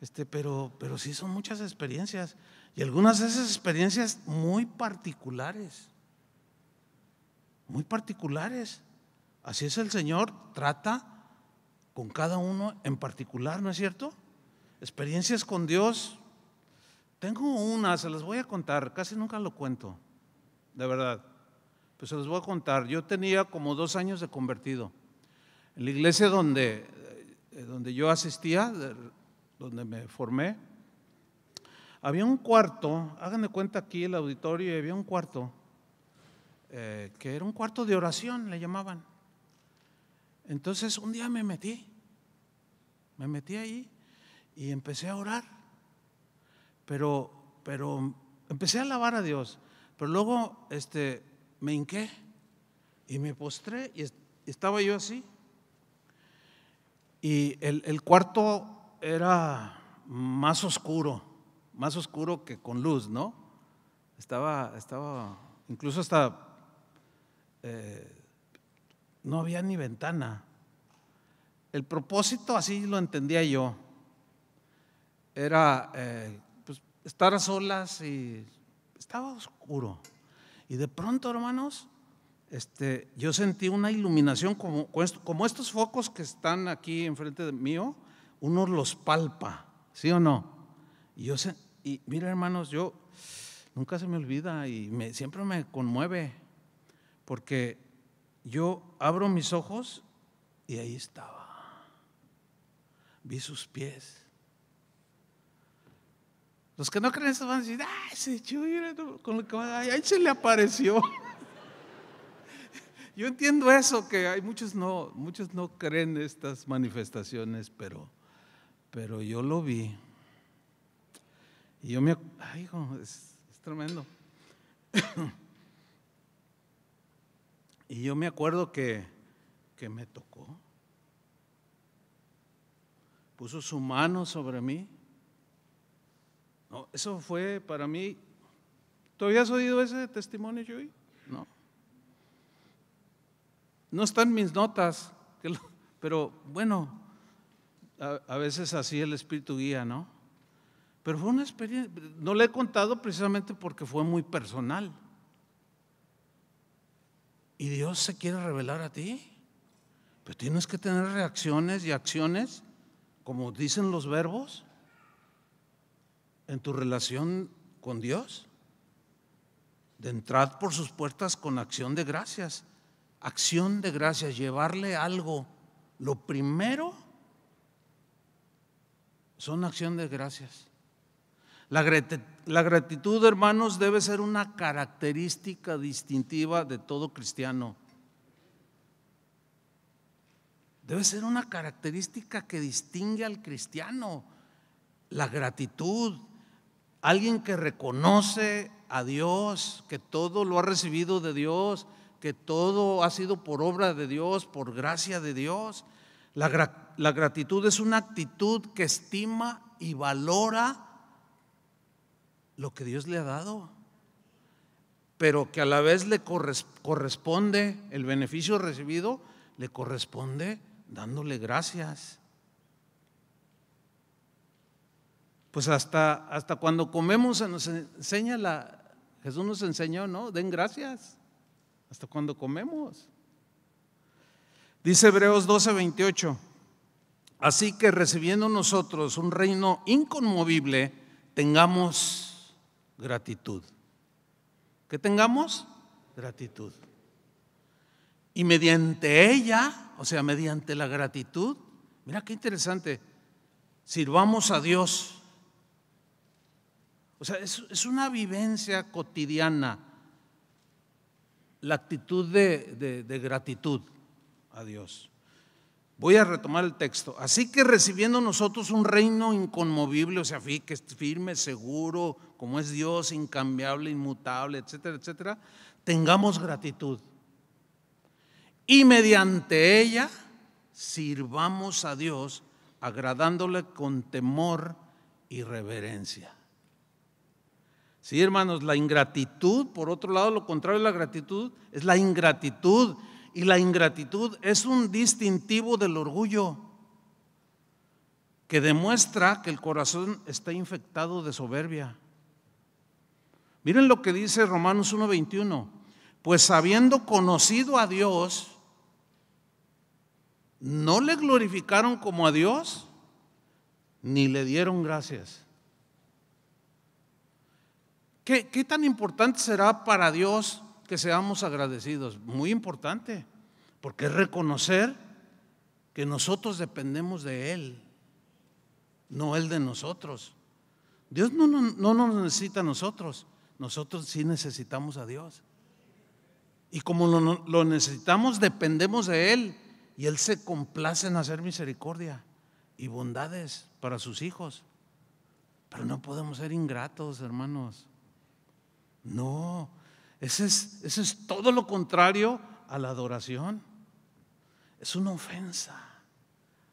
este, pero, pero sí son muchas experiencias. Y algunas de esas experiencias muy particulares, muy particulares. Así es el Señor, trata con cada uno en particular, ¿no es cierto? Experiencias con Dios. Tengo una, se las voy a contar, casi nunca lo cuento, de verdad. Pues se las voy a contar. Yo tenía como dos años de convertido. En la iglesia donde, eh, donde yo asistía, donde me formé, había un cuarto, hagan cuenta aquí el auditorio, había un cuarto, eh, que era un cuarto de oración, le llamaban. Entonces un día me metí, me metí ahí y empecé a orar, pero, pero empecé a alabar a Dios, pero luego este, me hinqué y me postré y estaba yo así. Y el cuarto era más oscuro más oscuro que con luz, ¿no? Estaba, estaba, incluso hasta, eh, no había ni ventana. El propósito, así lo entendía yo, era eh, pues, estar a solas y estaba oscuro. Y de pronto, hermanos, este, yo sentí una iluminación como, como estos focos que están aquí enfrente de mío, uno los palpa, ¿sí o no? Y yo, y mira, hermanos, yo nunca se me olvida y siempre me conmueve, porque yo abro mis ojos y ahí estaba. Vi sus pies. Los que no creen eso van a decir, ay se ahí se le apareció. <laughs> Yo entiendo eso, que hay muchos no, muchos no creen estas manifestaciones, pero, pero yo lo vi. Y yo me... Ay, hijo, es, tremendo. <coughs> y yo me acuerdo que, que me tocó. Puso su mano sobre mí. No, eso fue para mí. ¿Tú habías oído ese testimonio, Joey? No. No están mis notas, <laughs> pero bueno, a veces así el Espíritu guía, ¿no? Pero fue una experiencia, no le he contado precisamente porque fue muy personal. Y Dios se quiere revelar a ti. Pero tienes que tener reacciones y acciones, como dicen los verbos, en tu relación con Dios. De entrar por sus puertas con acción de gracias. Acción de gracias, llevarle algo. Lo primero son acción de gracias. La, gratitud, hermanos, debe ser una característica distintiva de todo cristiano. Debe ser una característica que distingue al cristiano. La gratitud. Alguien que reconoce a Dios, que todo lo ha recibido de Dios, que todo ha sido por obra de Dios, por gracia de Dios. la gratitud es una actitud que estima y valora lo que Dios le ha dado, pero que a la vez le corresponde el beneficio recibido, le corresponde dándole gracias. Pues hasta, hasta cuando comemos se nos enseña la, Jesús nos enseñó, ¿no? Den gracias. Hasta cuando comemos. Dice Hebreos 12, 28. Así que recibiendo nosotros un reino inconmovible, tengamos gratitud. Que tengamos gratitud. Y mediante ella, o sea, mediante la gratitud, mira qué interesante, sirvamos a Dios. O sea, es, una vivencia cotidiana la actitud de gratitud a Dios. Voy a retomar el texto. Así que recibiendo nosotros un reino inconmovible, o sea, firme, seguro, como es Dios, incambiable, inmutable, etcétera, etcétera, tengamos gratitud. Y mediante ella sirvamos a Dios agradándole con temor y reverencia. Sí, hermanos, la ingratitud, por otro lado, lo contrario de la gratitud, es la ingratitud y la ingratitud es un distintivo del orgullo que demuestra que el corazón está infectado de soberbia. Miren lo que dice Romanos 1:21, pues habiendo conocido a Dios, no le glorificaron como a Dios, ni le dieron gracias. ¿Qué, qué tan importante será para Dios que seamos agradecidos, muy importante, porque es reconocer que nosotros dependemos de Él, no Él de nosotros. Dios no, no, no nos necesita a nosotros, nosotros sí necesitamos a Dios. Y como lo, lo, necesitamos, dependemos de Él. Y Él se complace en hacer misericordia y bondades para sus hijos. Pero no podemos ser ingratos, hermanos. No, ese es, es todo lo contrario a la adoración. Es una ofensa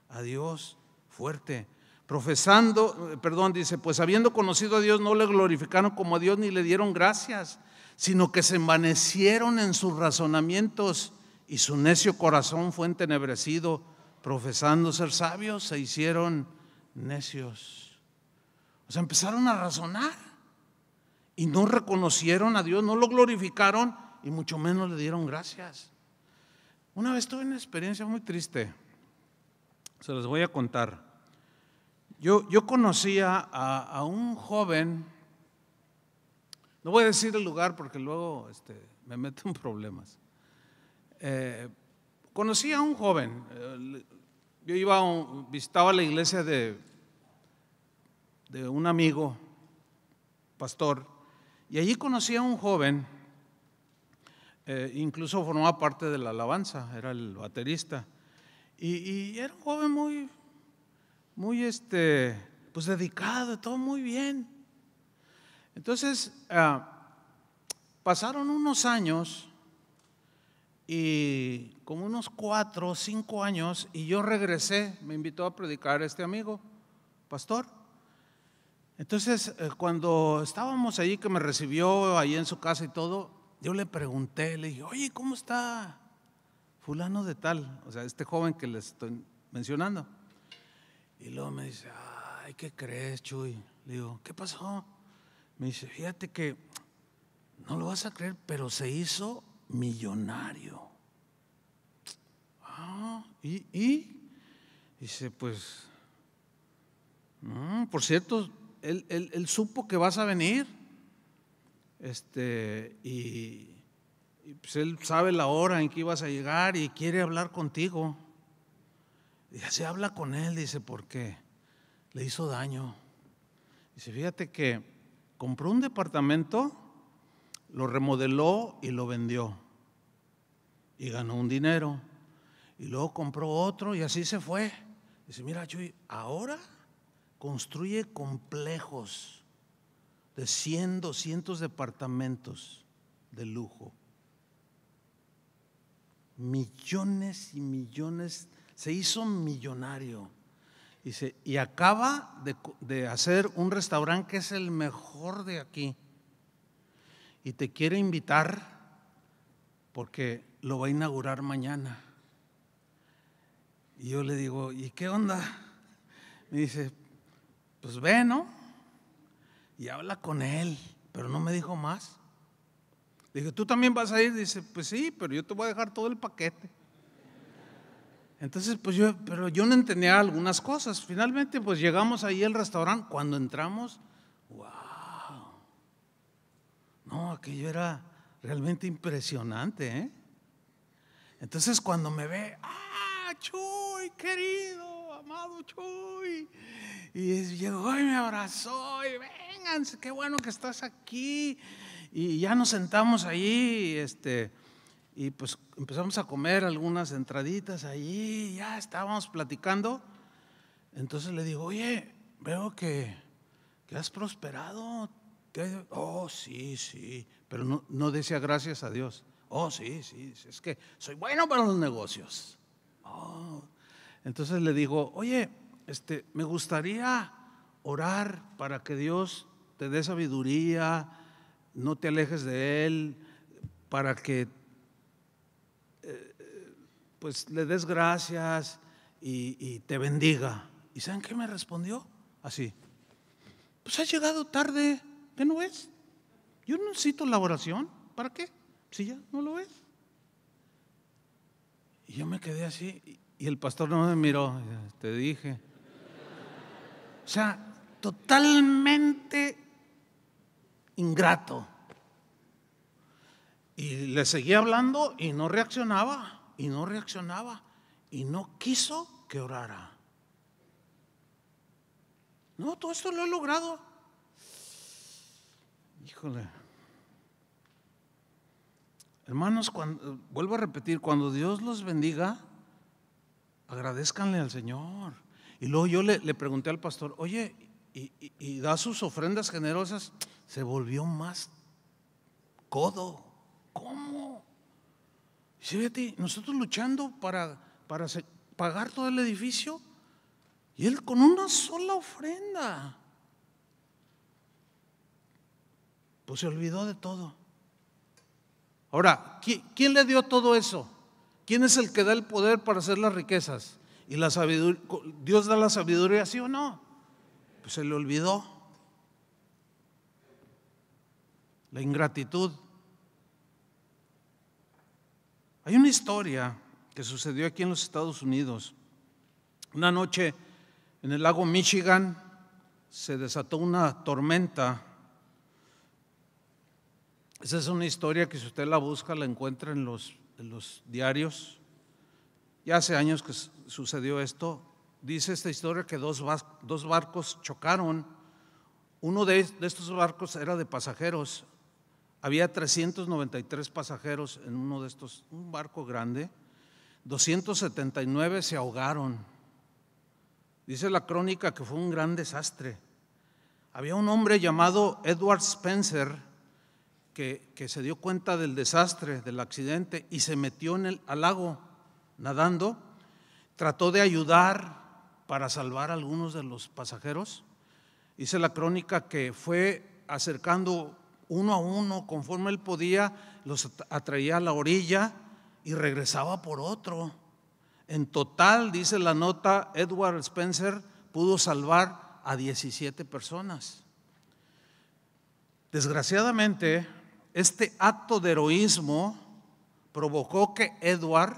a Dios fuerte. Profesando, eh, perdón, dice, pues habiendo conocido a Dios no le glorificaron como a Dios ni le dieron gracias, sino que se envanecieron en sus razonamientos y su necio corazón fue entenebrecido. Profesando ser sabios, se hicieron necios. O sea, empezaron a razonar y no reconocieron a Dios, no lo glorificaron y mucho menos le dieron gracias. Una vez tuve una experiencia muy triste, se los voy a contar. Yo, yo conocía a, un joven, no voy a decir el lugar porque luego este, me meto en problemas. Eh, conocí a un joven, eh, yo iba visitaba la iglesia de, de un amigo, pastor, y allí conocí a un joven, eh, incluso formaba parte de la alabanza, era el baterista. Y, era un joven muy, muy este, pues dedicado, todo muy bien. Entonces, ah, pasaron unos años y como unos cuatro o cinco años, y yo regresé, me invitó a predicar este amigo, pastor. Entonces, eh, cuando estábamos allí que me recibió ahí en su casa y todo, yo le pregunté, le dije, oye, ¿cómo está fulano de tal? O sea, este joven que les estoy mencionando. Y luego me dice, ay, ¿qué crees, Chuy? Le digo, ¿qué pasó? Me dice, fíjate que, no lo vas a creer, pero se hizo millonario. Ah, ¿y? y? Dice, pues, mm, por cierto, él, supo que vas a venir. Este, y, pues, él sabe la hora en que ibas a llegar y quiere hablar contigo. Y así habla con él, dice, porque le hizo daño. Dice, fíjate que compró un departamento, lo remodeló y lo vendió. Y ganó un dinero. Y luego compró otro y así se fue. Dice, mira, Chuy, ahora construye complejos de 100, 200 departamentos de lujo. Millones y millones, se hizo millonario. Y, y acaba de, de hacer un restaurante que es el mejor de aquí. Y te quiere invitar porque lo va a inaugurar mañana. Y yo le digo, ¿y qué onda? Me dice, pues ve, ¿no? Y habla con él, pero no me dijo más. Dije, ¿tú también vas a ir? Dice, pues sí, pero yo te voy a dejar todo el paquete. Entonces, pues yo, pero yo no entendía algunas cosas. Finalmente, pues llegamos ahí al restaurante. Cuando entramos, wow. No, aquello era realmente impresionante, ¿eh? Entonces, cuando me ve, ah, Chuy, querido, amado Chuy, y llegó y me abrazó y vénganse, qué bueno que estás aquí. Y ya nos sentamos allí, este, y pues empezamos a comer algunas entraditas allí, ya estábamos platicando. Entonces le digo, oye, veo que, has prosperado. Oh, sí, sí, pero no, no decía gracias a Dios. Oh, sí, sí, es que soy bueno para los negocios. Oh". Entonces le digo, oye, este, me gustaría orar para que Dios te dé sabiduría, no te alejes de Él, para que eh, pues le des gracias y, y te bendiga. ¿Y saben qué me respondió? Así, pues has llegado tarde, ¿qué no ves? Yo no necesito la oración, ¿para qué? Si ya no lo ves. Y yo me quedé así y el pastor no me miró, te dije. O sea, totalmente ingrato. Y le seguía hablando y no reaccionaba, y no reaccionaba, y no quiso que orara. No, todo esto lo he logrado. Híjole. Hermanos, cuando, vuelvo a repetir, cuando Dios los bendiga, agradezcanle al Señor. Y luego yo le, pregunté al pastor, oye, y, da sus ofrendas generosas, se volvió más codo. ¿Cómo? Sí, vete, nosotros luchando para, para pagar todo el edificio y él con una sola ofrenda. Pues se olvidó de todo. Ahora, ¿quién, ¿quién le dio todo eso? ¿Quién es el que da el poder para hacer las riquezas? ¿Y la sabiduría, Dios da la sabiduría, sí o no? Pues se le olvidó. La ingratitud. Hay una historia que sucedió aquí en los Estados Unidos. Una noche en el lago Michigan se desató una tormenta. Esa es una historia que si usted la busca la encuentra en los, en los diarios ya hace años que sucedió esto. Dice esta historia que dos, barcos chocaron. Uno de, estos barcos era de pasajeros. Había 393 pasajeros en uno de estos, un barco grande. 279 se ahogaron. Dice la crónica que fue un gran desastre. Había un hombre llamado Edward Spencer que, se dio cuenta del desastre, del accidente, y se metió en el, al lago nadando, trató de ayudar para salvar a algunos de los pasajeros. Dice la crónica que fue acercando uno a uno conforme él podía, los atraía a la orilla y regresaba por otro. En total, dice la nota, Edward Spencer pudo salvar a 17 personas. Desgraciadamente, este acto de heroísmo provocó que Edward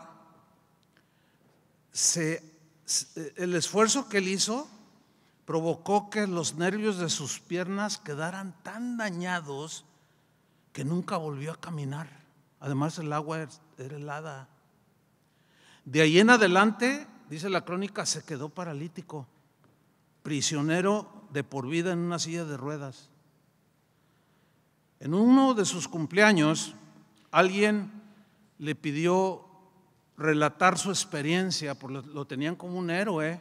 el esfuerzo que él hizo provocó que los nervios de sus piernas quedaran tan dañados que nunca volvió a caminar. Además el agua era helada. De ahí en adelante, dice la crónica, se quedó paralítico, prisionero de por vida en una silla de ruedas. En uno de sus cumpleaños, alguien le pidió relatar su experiencia, por lo, tenían como un héroe.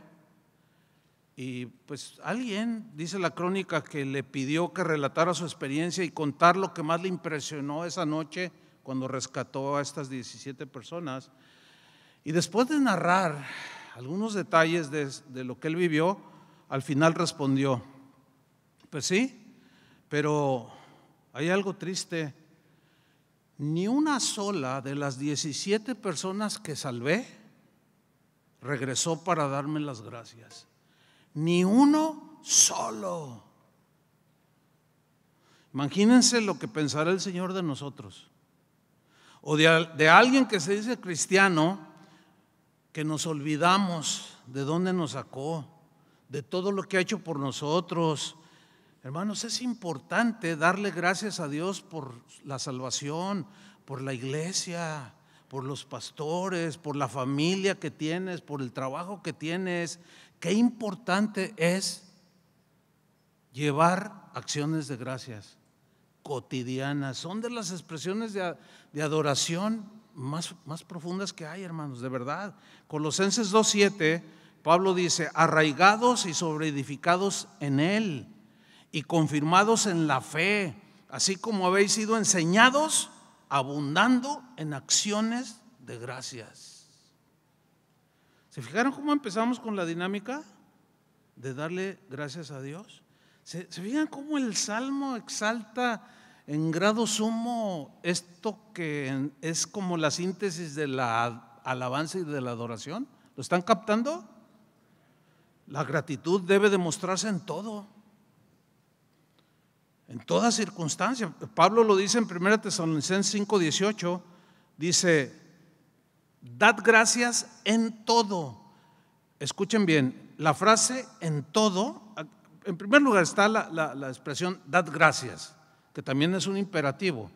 Y pues alguien, dice la crónica, que le pidió que relatara su experiencia y contar lo que más le impresionó esa noche cuando rescató a estas 17 personas. Y después de narrar algunos detalles de, de lo que él vivió, al final respondió, pues sí, pero hay algo triste ni una sola de las 17 personas que salvé regresó para darme las gracias. Ni uno solo. Imagínense lo que pensará el Señor de nosotros. O de, de alguien que se dice cristiano, que nos olvidamos de dónde nos sacó, de todo lo que ha hecho por nosotros, Hermanos, es importante darle gracias a Dios por la salvación, por la iglesia, por los pastores, por la familia que tienes, por el trabajo que tienes. Qué importante es llevar acciones de gracias cotidianas. Son de las expresiones de, adoración más, más profundas que hay, hermanos, de verdad. Colosenses 2.7, Pablo dice, arraigados y sobreedificados en él y confirmados en la fe, así como habéis sido enseñados, abundando en acciones de gracias. ¿Se fijaron cómo empezamos con la dinámica de darle gracias a Dios? ¿Se, fijan cómo el Salmo exalta en grado sumo esto que es como la síntesis de la alabanza y de la adoración? ¿Lo están captando? La gratitud debe demostrarse en todo. En toda circunstancia. Pablo lo dice en 1 Tesalonicenses 5:18. Dice, dad gracias en todo. Escuchen bien, la frase en todo, en primer lugar está la, la expresión dad gracias, que también es un imperativo,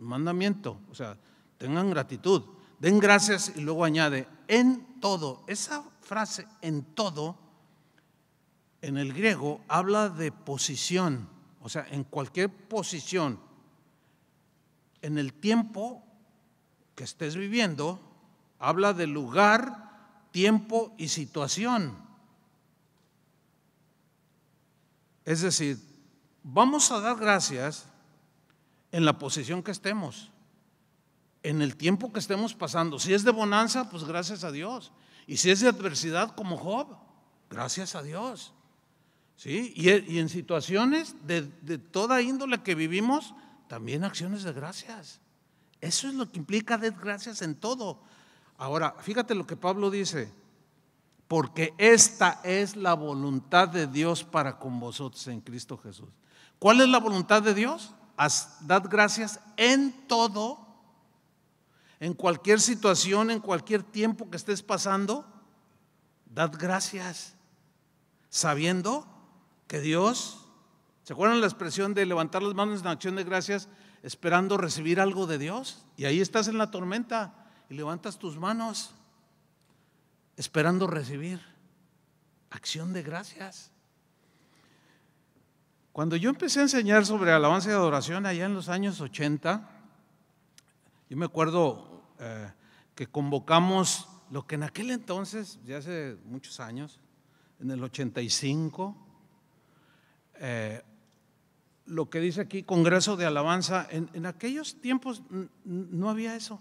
un mandamiento. O sea, tengan gratitud, den gracias y luego añade, en todo. Esa frase en todo, en el griego, habla de posición o sea, en cualquier posición, en el tiempo que estés viviendo, habla de lugar, tiempo y situación. Es decir, vamos a dar gracias en la posición que estemos, en el tiempo que estemos pasando. Si es de bonanza, pues gracias a Dios. Y si es de adversidad como Job, gracias a Dios. ¿sí? Y, en situaciones de, de toda índole que vivimos, también acciones de gracias. Eso es lo que implica dar gracias en todo. Ahora, fíjate lo que Pablo dice, porque esta es la voluntad de Dios para con vosotros en Cristo Jesús. ¿Cuál es la voluntad de Dios? Dad gracias en todo, en cualquier situación, en cualquier tiempo que estés pasando, dad gracias, sabiendo que Dios, ¿se acuerdan la expresión de levantar las manos en acción de gracias esperando recibir algo de Dios? Y ahí estás en la tormenta y levantas tus manos esperando recibir acción de gracias. Cuando yo empecé a enseñar sobre alabanza y adoración allá en los años 80, yo me acuerdo eh, que convocamos lo que en aquel entonces, ya hace muchos años, en el 85, eh, lo que dice aquí, Congreso de Alabanza, en, aquellos tiempos no había eso,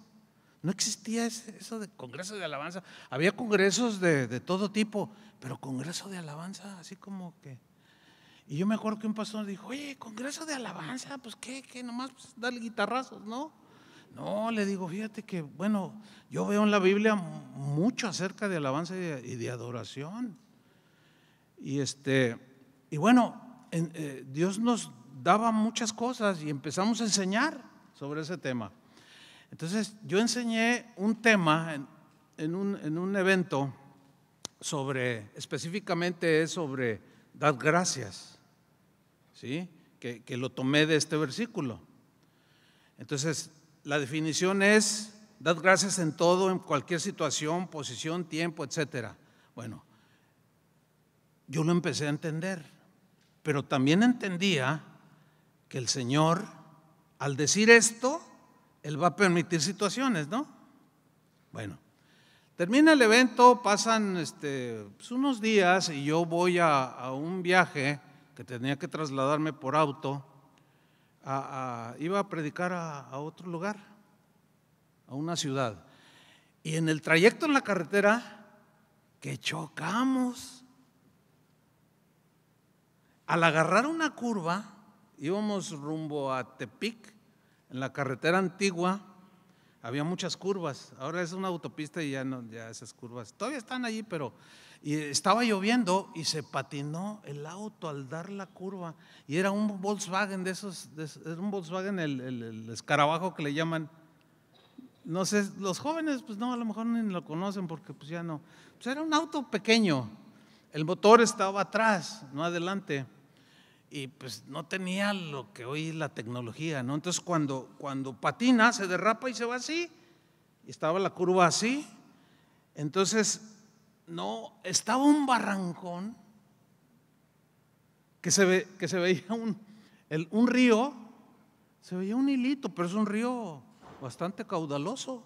no existía eso de Congreso de Alabanza, había congresos de, todo tipo, pero Congreso de Alabanza, así como que... Y yo me acuerdo que un pastor dijo, oye, Congreso de Alabanza, pues qué, qué, nomás pues, guitarrazos, ¿no? No, le digo, fíjate que, bueno, yo veo en la Biblia mucho acerca de alabanza y de adoración. Y este, y bueno, eh, Dios nos daba muchas cosas y empezamos a enseñar sobre ese tema. Entonces, yo enseñé un tema en, un, evento sobre, específicamente es sobre dar gracias, ¿sí? Que, que lo tomé de este versículo. Entonces, la definición es Dad gracias en todo, en cualquier situación, posición, tiempo, etc. Bueno, yo lo empecé a entender pero también entendía que el Señor, al decir esto, Él va a permitir situaciones, ¿no? Bueno, termina el evento, pasan este, pues, unos días y yo voy a, un viaje que tenía que trasladarme por auto. iba a predicar a otro lugar, a una ciudad. Y en el trayecto en la carretera, que chocamos. Al agarrar una curva, íbamos rumbo a Tepic, en la carretera antigua, había muchas curvas. Ahora es una autopista y ya no, ya esas curvas todavía están allí, pero y estaba lloviendo y se patinó el auto al dar la curva y era un Volkswagen de esos, un Volkswagen el, escarabajo que le llaman. No sé, los jóvenes pues no, a lo mejor ni lo conocen porque pues ya no. Pues, era un auto pequeño. El motor estaba atrás, no adelante y pues no tenía lo que hoy es la tecnología, ¿no? Entonces cuando, cuando patina, se derrapa y se va así, y estaba la curva así, entonces no, estaba un barrancón que se, ve, que se veía un, un río, se veía un hilito, pero es un río bastante caudaloso.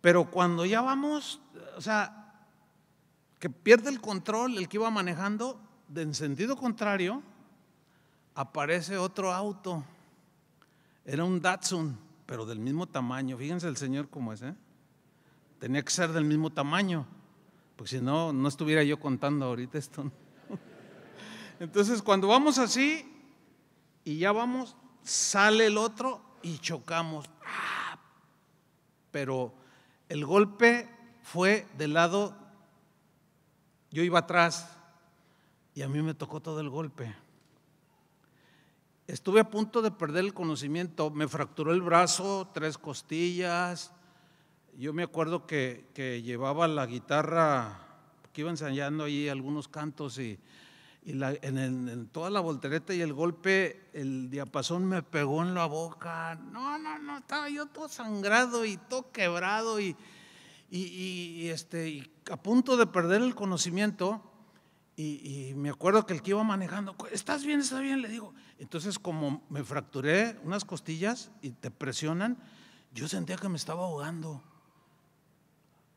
Pero cuando ya vamos, o sea, que pierde el control el que iba manejando, en sentido contrario, aparece otro auto. Era un Datsun, pero del mismo tamaño. Fíjense el Señor cómo es. ¿eh? Tenía que ser del mismo tamaño, porque si no, no estuviera yo contando ahorita esto. <laughs> Entonces, cuando vamos así y ya vamos, sale el otro y chocamos. ¡Ah! Pero el golpe fue del lado, yo iba atrás, y a mí me tocó todo el golpe. Estuve a punto de perder el conocimiento, me fracturó el brazo, tres costillas. Yo me acuerdo que, llevaba la guitarra, que iba ensayando ahí algunos cantos y, en, toda la voltereta y el golpe, el diapasón me pegó en la boca. No, no, no, estaba yo todo sangrado y todo quebrado y, y, y este, a punto de perder el conocimiento. Y, me acuerdo que el que iba manejando, ¿estás bien? ¿Estás bien? Le digo. Entonces, como me fracturé unas costillas y te presionan, yo sentía que me estaba ahogando.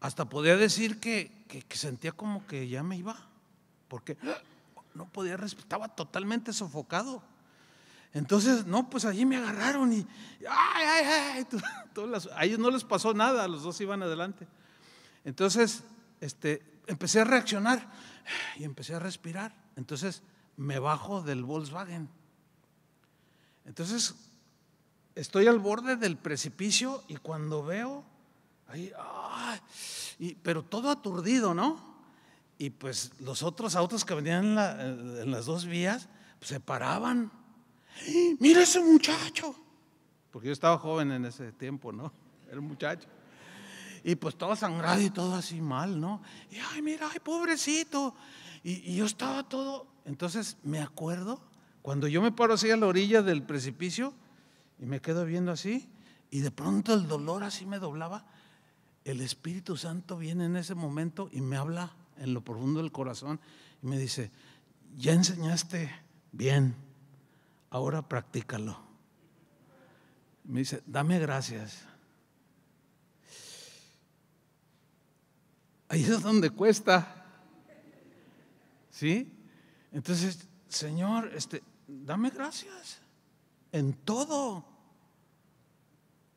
Hasta podía decir que, que, sentía como que ya me iba, porque no podía respirar, estaba totalmente sofocado. Entonces, no, pues allí me agarraron y, ay, ay, ay, <laughs> a ellos no les pasó nada, los dos iban adelante. Entonces, este, empecé a reaccionar y empecé a respirar. Entonces me bajo del Volkswagen. Entonces estoy al borde del precipicio y cuando veo, pero todo aturdido, ¿no? Y pues los otros autos que venían en, eh, las dos vías pues, se paraban. ¡Mira ese muchacho! Porque yo estaba joven en ese tiempo, ¿no? Era un muchacho y pues todo sangrado y todo así mal, ¿no? Y ay, mira, ay, pobrecito. Y, yo estaba todo. Entonces me acuerdo cuando yo me paro así a la orilla del precipicio y me quedo viendo así, y de pronto el dolor así me doblaba, el Espíritu Santo viene en ese momento y me habla en lo profundo del corazón y me dice, ya enseñaste bien, ahora practícalo. Me dice, dame gracias. Ahí es donde cuesta. ¿Sí? Entonces, Señor, este, dame gracias en todo,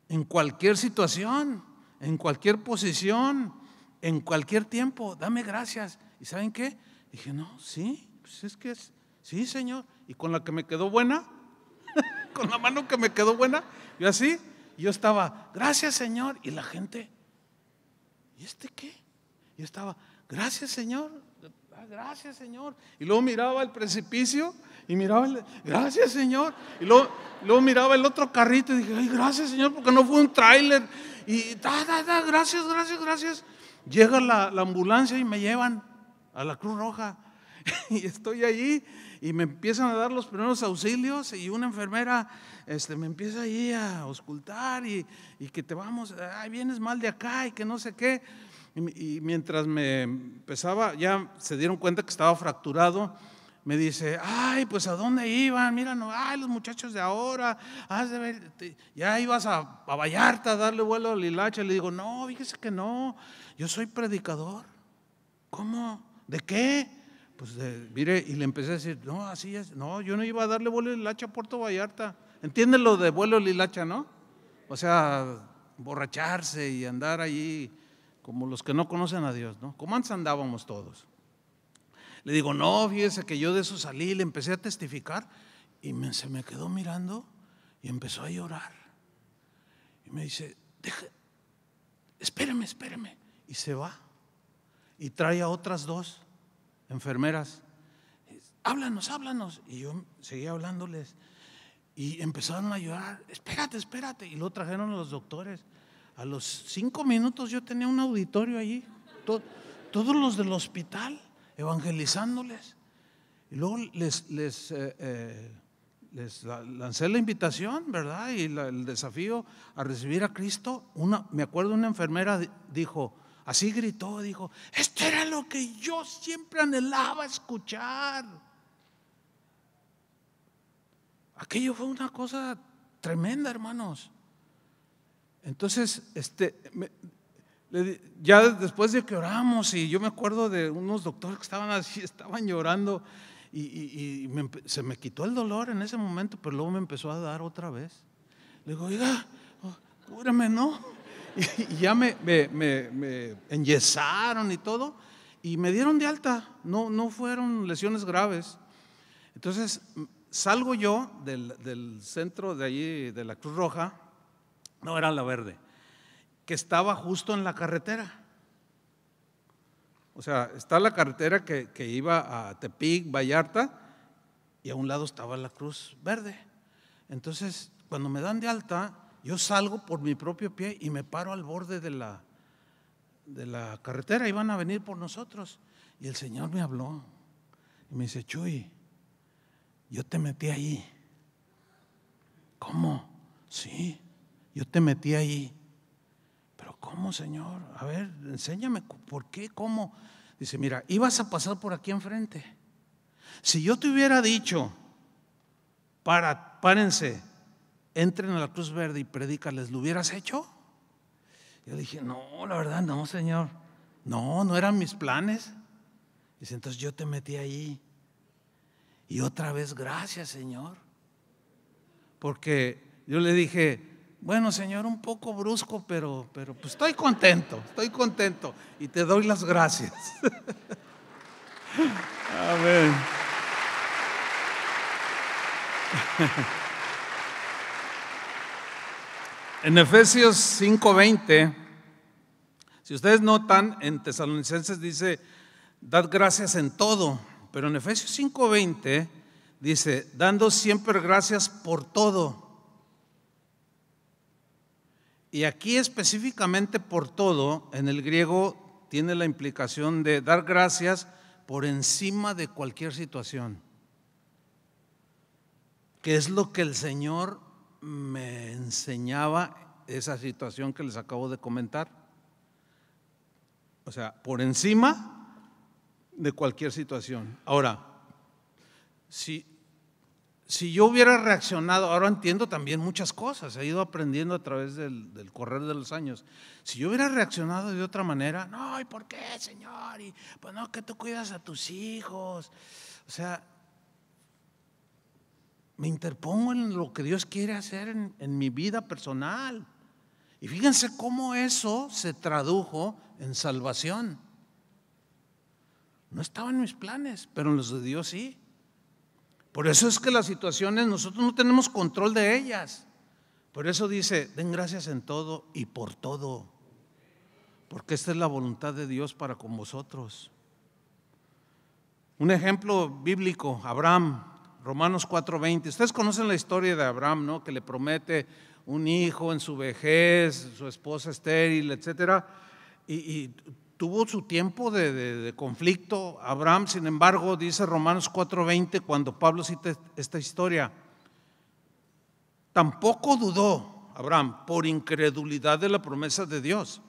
en cualquier situación, en cualquier posición, en cualquier tiempo, dame gracias. ¿Y saben qué? Dije, no, sí, pues es que es, sí, Señor. Y con la que me quedó buena, <laughs> con la mano que me quedó buena, yo así, yo estaba, gracias, Señor. Y la gente, ¿y este qué? y estaba, gracias Señor, gracias Señor. Y luego miraba el precipicio y miraba, gracias Señor. Y luego, miraba el otro carrito y dije, ay, gracias Señor, porque no fue un tráiler. Y da, da, da, gracias, gracias, gracias. Llega la, ambulancia y me llevan a la Cruz Roja. <laughs> y estoy allí y me empiezan a dar los primeros auxilios y una enfermera este, me empieza ahí a auscultar y, y que te vamos, ay, vienes mal de acá y que no sé qué. Y, mientras me empezaba, ya se dieron cuenta que estaba fracturado me dice, ay, pues a dónde iban, mira, ay, los muchachos de ahora, ya ibas a, Vallarta a darle vuelo al Lilacha. Le digo, no, fíjese que no, yo soy predicador. ¿Cómo? ¿De qué? Pues mire, y le empecé a decir, no, así es, no, yo no iba a darle vuelo al Lilacha a Puerto Vallarta. Entiende lo de vuelo al Lilacha, no? O sea, borracharse y andar allí como los que no conocen a Dios, ¿no? ¿Cómo antes andábamos todos? Le digo, no, fíjese que yo de eso salí y le empecé a testificar y se me quedó mirando y empezó a llorar. Y me dice, deje, espéreme, espéreme. Y se va y trae a otras dos enfermeras. Háblanos, háblanos. Y yo seguía hablándoles y empezaron a llorar, espérate, espérate. Y lo trajeron los doctores. A los cinco minutos yo tenía un auditorio allí, todos los del hospital, evangelizándoles. Y luego les, eh, eh, lancé la invitación, ¿verdad? Y el desafío a recibir a Cristo. Una, me acuerdo una enfermera dijo, así gritó, dijo, esto era lo que yo siempre anhelaba escuchar. Aquello fue una cosa tremenda, hermanos. Entonces, este, ya después de que oramos, y yo me acuerdo de unos doctores que estaban así, <laughs> estaban llorando, y, se me quitó el dolor en ese momento, pero luego me empezó a dar otra vez. Le digo, oiga, oh, cúrame, ¿no? <laughs> Y, ya me, me, enyesaron y todo, y me dieron de alta, no, no fueron lesiones graves. Entonces, salgo yo del, del centro de allí, de la Cruz Roja, no era la verde, que estaba justo en la carretera. O sea, está la carretera que, iba a Tepic, Vallarta, y a un lado estaba la cruz verde. Entonces, cuando me dan de alta, yo salgo por mi propio pie y me paro al borde de la, de la carretera, iban a venir por nosotros. Y el Señor me habló y me dice, Chuy, yo te metí ahí. ¿Cómo? Sí. Yo te metí ahí. Pero ¿cómo, Señor? A ver, enséñame, ¿por qué? ¿Cómo? Dice, mira, ibas a pasar por aquí enfrente. Si yo te hubiera dicho, para, párense, entren a la Cruz Verde y predícales, ¿lo hubieras hecho? Yo dije, no, la verdad no, Señor. No, no eran mis planes. Dice, entonces yo te metí ahí. Y otra vez, gracias, Señor. Porque yo le dije, bueno, Señor, un poco brusco, pero, pero pues, estoy contento, estoy contento y te doy las gracias. <laughs> Amén. <laughs> En Efesios 5:20, si ustedes notan, en Tesalonicenses dice, dad gracias en todo, pero en Efesios 5:20 dice, dando siempre gracias por todo y aquí específicamente por todo, en el griego tiene la implicación de dar gracias por encima de cualquier situación, ¿Qué es lo que el Señor me enseñaba, esa situación que les acabo de comentar. O sea, por encima de cualquier situación. Ahora, si si yo hubiera reaccionado, ahora entiendo también muchas cosas, he ido aprendiendo a través del, correr de los años. Si yo hubiera reaccionado de otra manera, no, ¿y por qué, Señor? Y, pues no, que tú cuidas a tus hijos. O sea, me interpongo en lo que Dios quiere hacer en, en mi vida personal. Y fíjense cómo eso se tradujo en salvación. No estaba en mis planes, pero en los de Dios sí. Por eso es que las situaciones nosotros no tenemos control de ellas. Por eso dice, den gracias en todo y por todo. Porque esta es la voluntad de Dios para con vosotros. Un ejemplo bíblico, Abraham, Romanos 4:20. Ustedes conocen la historia de Abraham, ¿no? Que le promete un hijo en su vejez, su esposa estéril, etc. Y, y tuvo su tiempo de, conflicto. Abraham, sin embargo, dice Romanos 4:20, cuando Pablo cita esta historia, tampoco dudó Abraham por incredulidad de la promesa de Dios,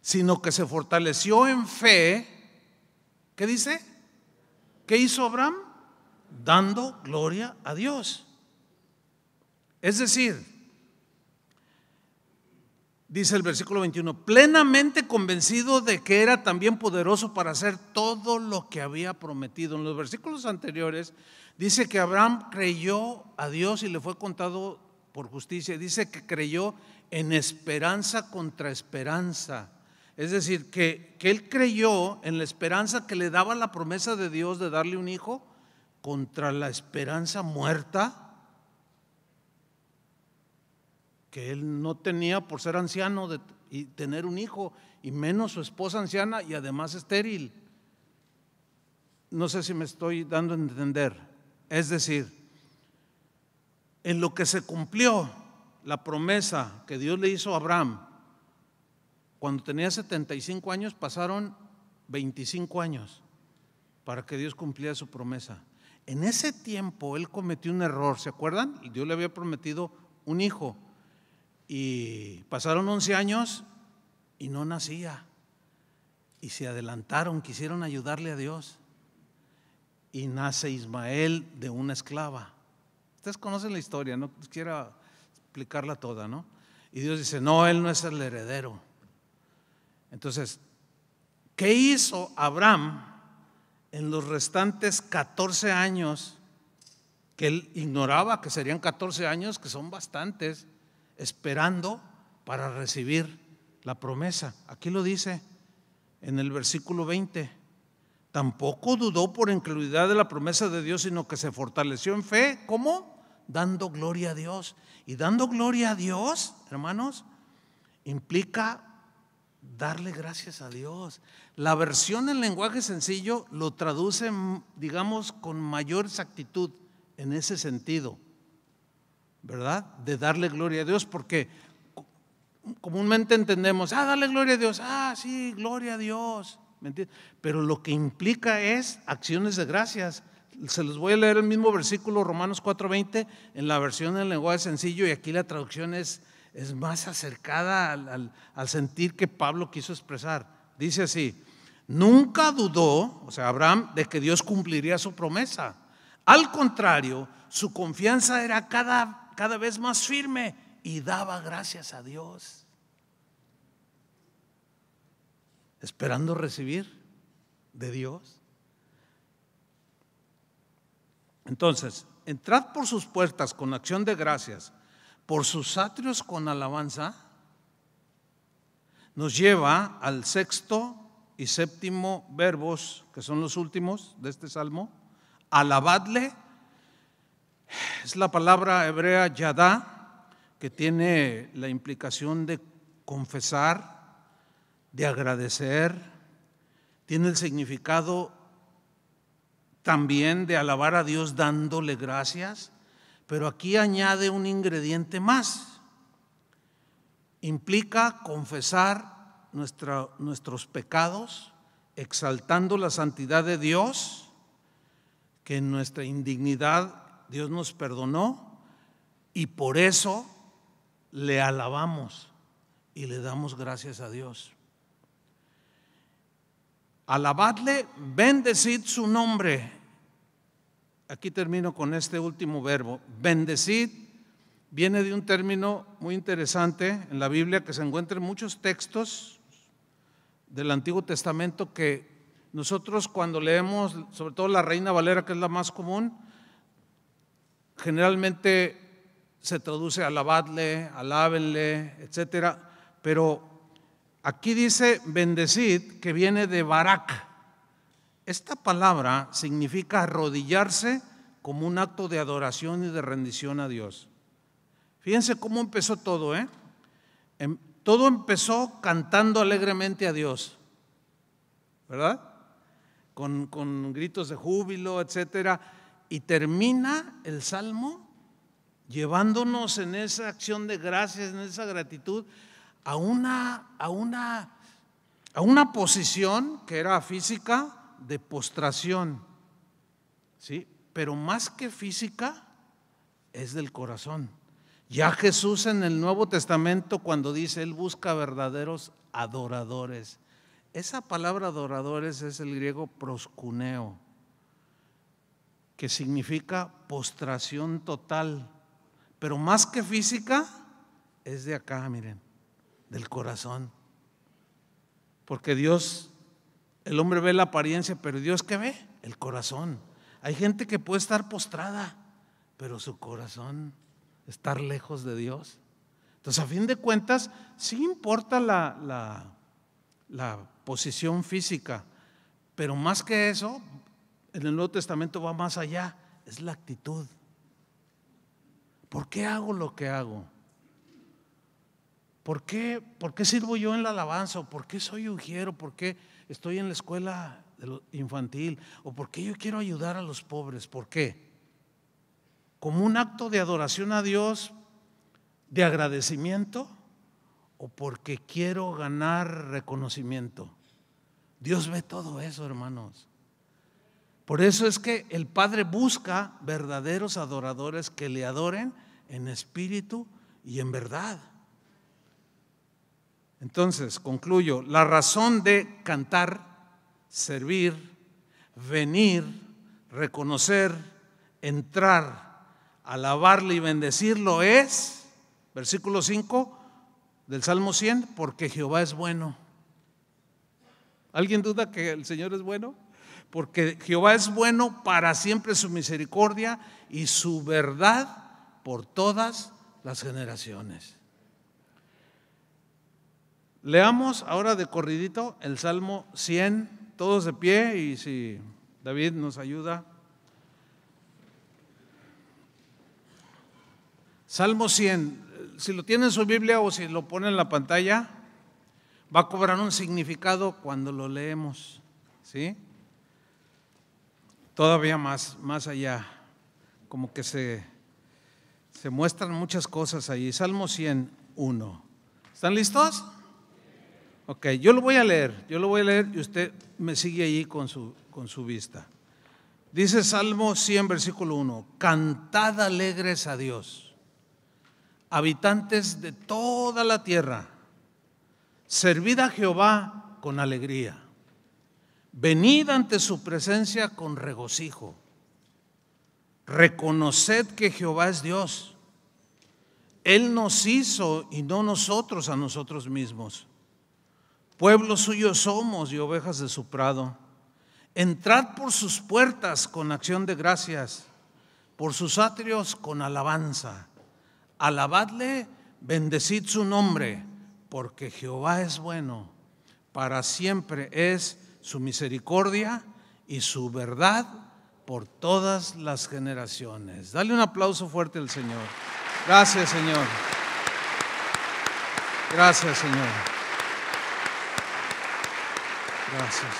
sino que se fortaleció en fe. ¿Qué dice? ¿Qué hizo Abraham? Dando gloria a Dios. Es decir, dice el versículo 21, plenamente convencido de que era también poderoso para hacer todo lo que había prometido. En los versículos anteriores dice que Abraham creyó a Dios y le fue contado por justicia. Dice que creyó en esperanza contra esperanza. Es decir, que, él creyó en la esperanza que le daba la promesa de Dios de darle un hijo contra la esperanza muerta que él no tenía por ser anciano y tener un hijo, y menos su esposa anciana y además estéril. No sé si me estoy dando a entender. Es decir, en lo que se cumplió la promesa que Dios le hizo a Abraham, cuando tenía 75 años pasaron 25 años para que Dios cumpliera su promesa. En ese tiempo él cometió un error, ¿se acuerdan? Y Dios le había prometido un hijo, y pasaron 11 años y no nacía. Y se adelantaron, quisieron ayudarle a Dios. Y nace Ismael de una esclava. Ustedes conocen la historia, no quiero explicarla toda, ¿no? Y Dios dice, no, él no es el heredero. Entonces, ¿qué hizo Abraham en los restantes 14 años que él ignoraba que serían 14 años, que son bastantes? esperando para recibir la promesa. Aquí lo dice en el versículo 20. Tampoco dudó por incredulidad de la promesa de Dios, sino que se fortaleció en fe. ¿Cómo? Dando gloria a Dios. Y dando gloria a Dios, hermanos, implica darle gracias a Dios. La versión en lenguaje sencillo lo traduce, digamos, con mayor exactitud en ese sentido. ¿verdad? De darle gloria a Dios, porque comúnmente entendemos, ah, dale gloria a Dios, ah, sí, gloria a Dios, Pero lo que implica es acciones de gracias. Se los voy a leer el mismo versículo, Romanos 4:20, en la versión en lenguaje sencillo, y aquí la traducción es, es más acercada al, al sentir que Pablo quiso expresar. Dice así, nunca dudó, o sea, Abraham, de que Dios cumpliría su promesa. Al contrario, su confianza era cada cada vez más firme y daba gracias a Dios, esperando recibir de Dios. Entonces, entrad por sus puertas con acción de gracias, por sus atrios con alabanza, nos lleva al sexto y séptimo verbos, que son los últimos de este salmo, alabadle es la palabra hebrea yadá, que tiene la implicación de confesar, de agradecer, tiene el significado también de alabar a Dios dándole gracias, pero aquí añade un ingrediente más. Implica confesar nuestros pecados, exaltando la santidad de Dios, que en nuestra indignidad Dios nos perdonó y por eso le alabamos y le damos gracias a Dios. Alabadle, bendecid su nombre. Aquí termino con este último verbo. Bendecid viene de un término muy interesante en la Biblia que se encuentra en muchos textos del Antiguo Testamento que nosotros cuando leemos, sobre todo la Reina Valera, que es la más común, generalmente se traduce alabadle, alábenle, etc. Pero aquí dice bendecid, que viene de barak. Esta palabra significa arrodillarse como un acto de adoración y de rendición a Dios. Fíjense cómo empezó todo, ¿eh? Em, todo empezó cantando alegremente a Dios, ¿verdad? Con, con gritos de júbilo, etcétera y termina el salmo llevándonos en esa acción de gracias, en esa gratitud, a una, a una, a una posición que era física de postración. ¿sí? Pero más que física, es del corazón. Ya Jesús en el Nuevo Testamento cuando dice, Él busca verdaderos adoradores. Esa palabra adoradores es el griego proscuneo que significa postración total, pero más que física, es de acá, miren, del corazón. Porque Dios, el hombre ve la apariencia, pero Dios ¿qué ve? El corazón. Hay gente que puede estar postrada, pero su corazón, estar lejos de Dios. Entonces, a fin de cuentas, sí importa la, la posición física, pero más que eso, en el Nuevo Testamento va más allá, es la actitud. ¿Por qué hago lo que hago? ¿Por qué, por qué sirvo yo en la alabanza? ¿O ¿Por qué soy ujiero? ¿Por qué estoy en la escuela infantil? ¿O por qué yo quiero ayudar a los pobres? ¿Por qué? ¿Como un acto de adoración a Dios, de agradecimiento? ¿O porque quiero ganar reconocimiento? Dios ve todo eso, hermanos. Por eso es que el Padre busca verdaderos adoradores que le adoren en espíritu y en verdad. Entonces, concluyo, la razón de cantar, servir, venir, reconocer, entrar, alabarle y bendecirlo es, versículo 5 del Salmo 100, porque Jehová es bueno. ¿Alguien duda que el Señor es bueno? porque Jehová es bueno para siempre su misericordia y su verdad por todas las generaciones. Leamos ahora de corridito el Salmo 100, todos de pie y si David nos ayuda. Salmo 100, si lo tiene en su Biblia o si lo pone en la pantalla, va a cobrar un significado cuando lo leemos, ¿sí? todavía más, más allá, como que se, se muestran muchas cosas ahí. Salmo 101. ¿Están listos? Ok, yo lo voy a leer, yo lo voy a leer y usted me sigue ahí con su, con su vista. Dice Salmo 100, versículo 1, cantad alegres a Dios, habitantes de toda la tierra, servid a Jehová con alegría. Venid ante su presencia con regocijo. Reconoced que Jehová es Dios. Él nos hizo y no nosotros a nosotros mismos. Pueblo suyo somos y ovejas de su prado. Entrad por sus puertas con acción de gracias, por sus atrios con alabanza. Alabadle, bendecid su nombre, porque Jehová es bueno, para siempre es su misericordia y su verdad por todas las generaciones. Dale un aplauso fuerte al Señor. Gracias, Señor. Gracias, Señor. Gracias.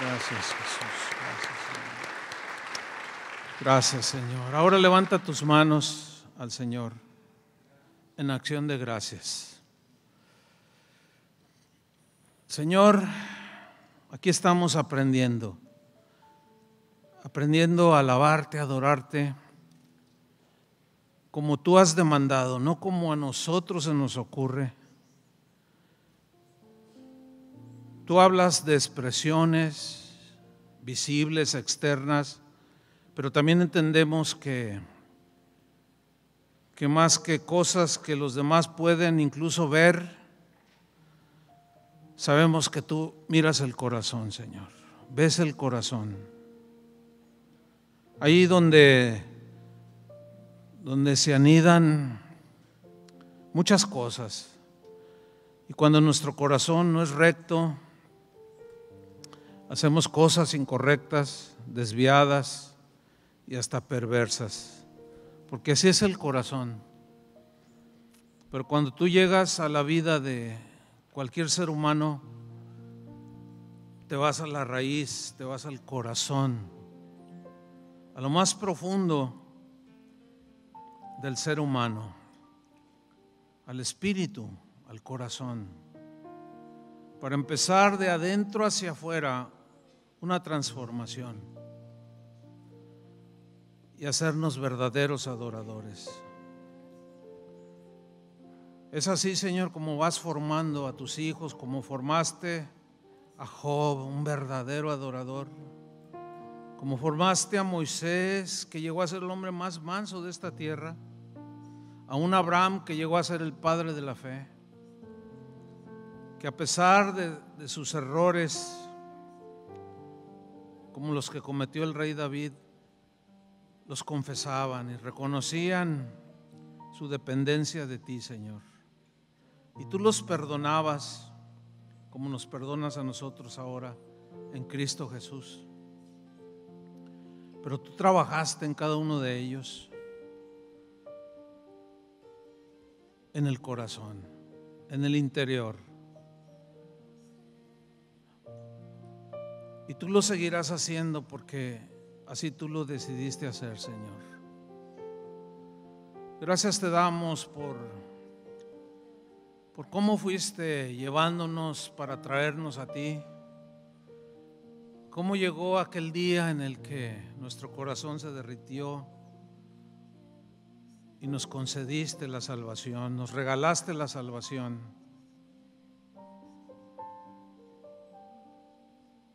Gracias, Jesús. Gracias, Señor. Gracias, Señor. Ahora levanta tus manos al Señor en acción de gracias. Señor, aquí estamos aprendiendo, aprendiendo a alabarte, a adorarte, como tú has demandado, no como a nosotros se nos ocurre. Tú hablas de expresiones visibles, externas, pero también entendemos que, que más que cosas que los demás pueden incluso ver, Sabemos que tú miras el corazón, Señor. Ves el corazón. Ahí donde, donde se anidan muchas cosas. Y cuando nuestro corazón no es recto, hacemos cosas incorrectas, desviadas y hasta perversas. Porque así es el corazón. Pero cuando tú llegas a la vida de cualquier ser humano, te vas a la raíz, te vas al corazón, a lo más profundo del ser humano, al espíritu, al corazón. Para empezar de adentro hacia afuera una transformación y hacernos verdaderos adoradores. Es así, Señor, como vas formando a tus hijos, como formaste a Job, un verdadero adorador, como formaste a Moisés, que llegó a ser el hombre más manso de esta tierra, a un Abraham que llegó a ser el padre de la fe, que a pesar de, sus errores, como los que cometió el rey David, los confesaban y reconocían su dependencia de ti, Señor. Y tú los perdonabas como nos perdonas a nosotros ahora en Cristo Jesús. Pero tú trabajaste en cada uno de ellos, en el corazón, en el interior. Y tú lo seguirás haciendo porque así tú lo decidiste hacer, Señor. Gracias te damos por por cómo fuiste llevándonos para traernos a ti, cómo llegó aquel día en el que nuestro corazón se derritió y nos concediste la salvación, nos regalaste la salvación.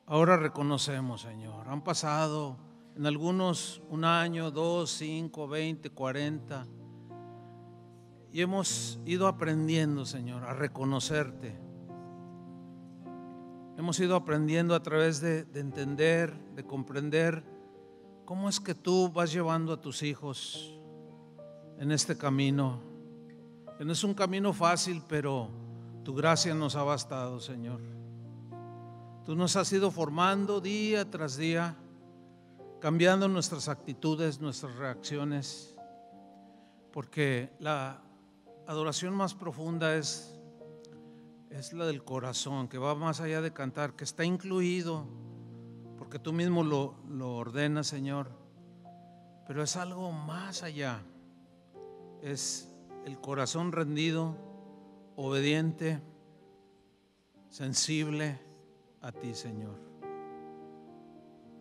Ahora reconocemos, Señor, han pasado en algunos un año, dos, cinco, veinte, cuarenta y hemos ido aprendiendo, Señor, a reconocerte. Hemos ido aprendiendo a través de, entender, de comprender cómo es que tú vas llevando a tus hijos en este camino. Que no es un camino fácil, pero tu gracia nos ha bastado, Señor. Tú nos has ido formando día tras día, cambiando nuestras actitudes, nuestras reacciones, porque la adoración más profunda es, es la del corazón, que va más allá de cantar, que está incluido, porque tú mismo lo, lo ordenas, Señor, pero es algo más allá. Es el corazón rendido, obediente, sensible a ti, Señor.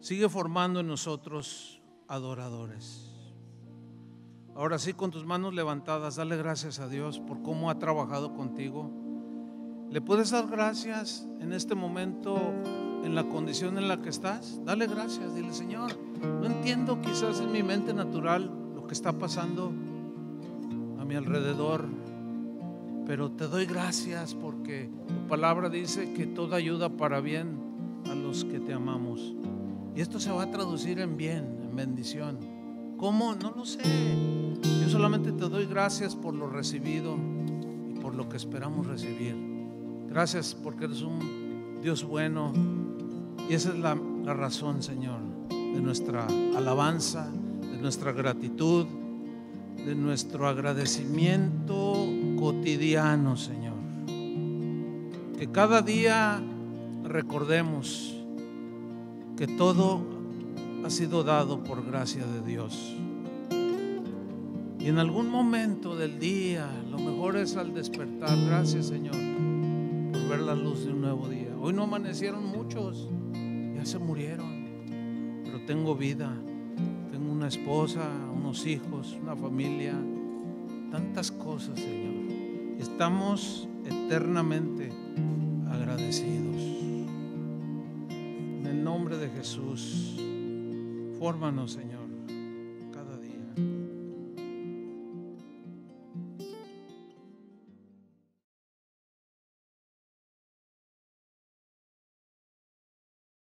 Sigue formando en nosotros adoradores. Ahora sí, con tus manos levantadas, dale gracias a Dios por cómo ha trabajado contigo. ¿Le puedes dar gracias en este momento, en la condición en la que estás? Dale gracias, dile Señor, no entiendo quizás en mi mente natural lo que está pasando a mi alrededor, pero te doy gracias porque tu palabra dice que toda ayuda para bien a los que te amamos. Y esto se va a traducir en bien, en bendición. ¿Cómo? No lo sé. Yo solamente te doy gracias por lo recibido y por lo que esperamos recibir. Gracias porque eres un Dios bueno. Y esa es la, la razón, Señor, de nuestra alabanza, de nuestra gratitud, de nuestro agradecimiento cotidiano, Señor. Que cada día recordemos que todo ha sido dado por gracia de Dios. Y en algún momento del día, lo mejor es al despertar, gracias Señor, por ver la luz de un nuevo día. Hoy no amanecieron muchos, ya se murieron, pero tengo vida, tengo una esposa, unos hijos, una familia, tantas cosas Señor. Estamos eternamente agradecidos. En el nombre de Jesús. Transfórmanos, Señor.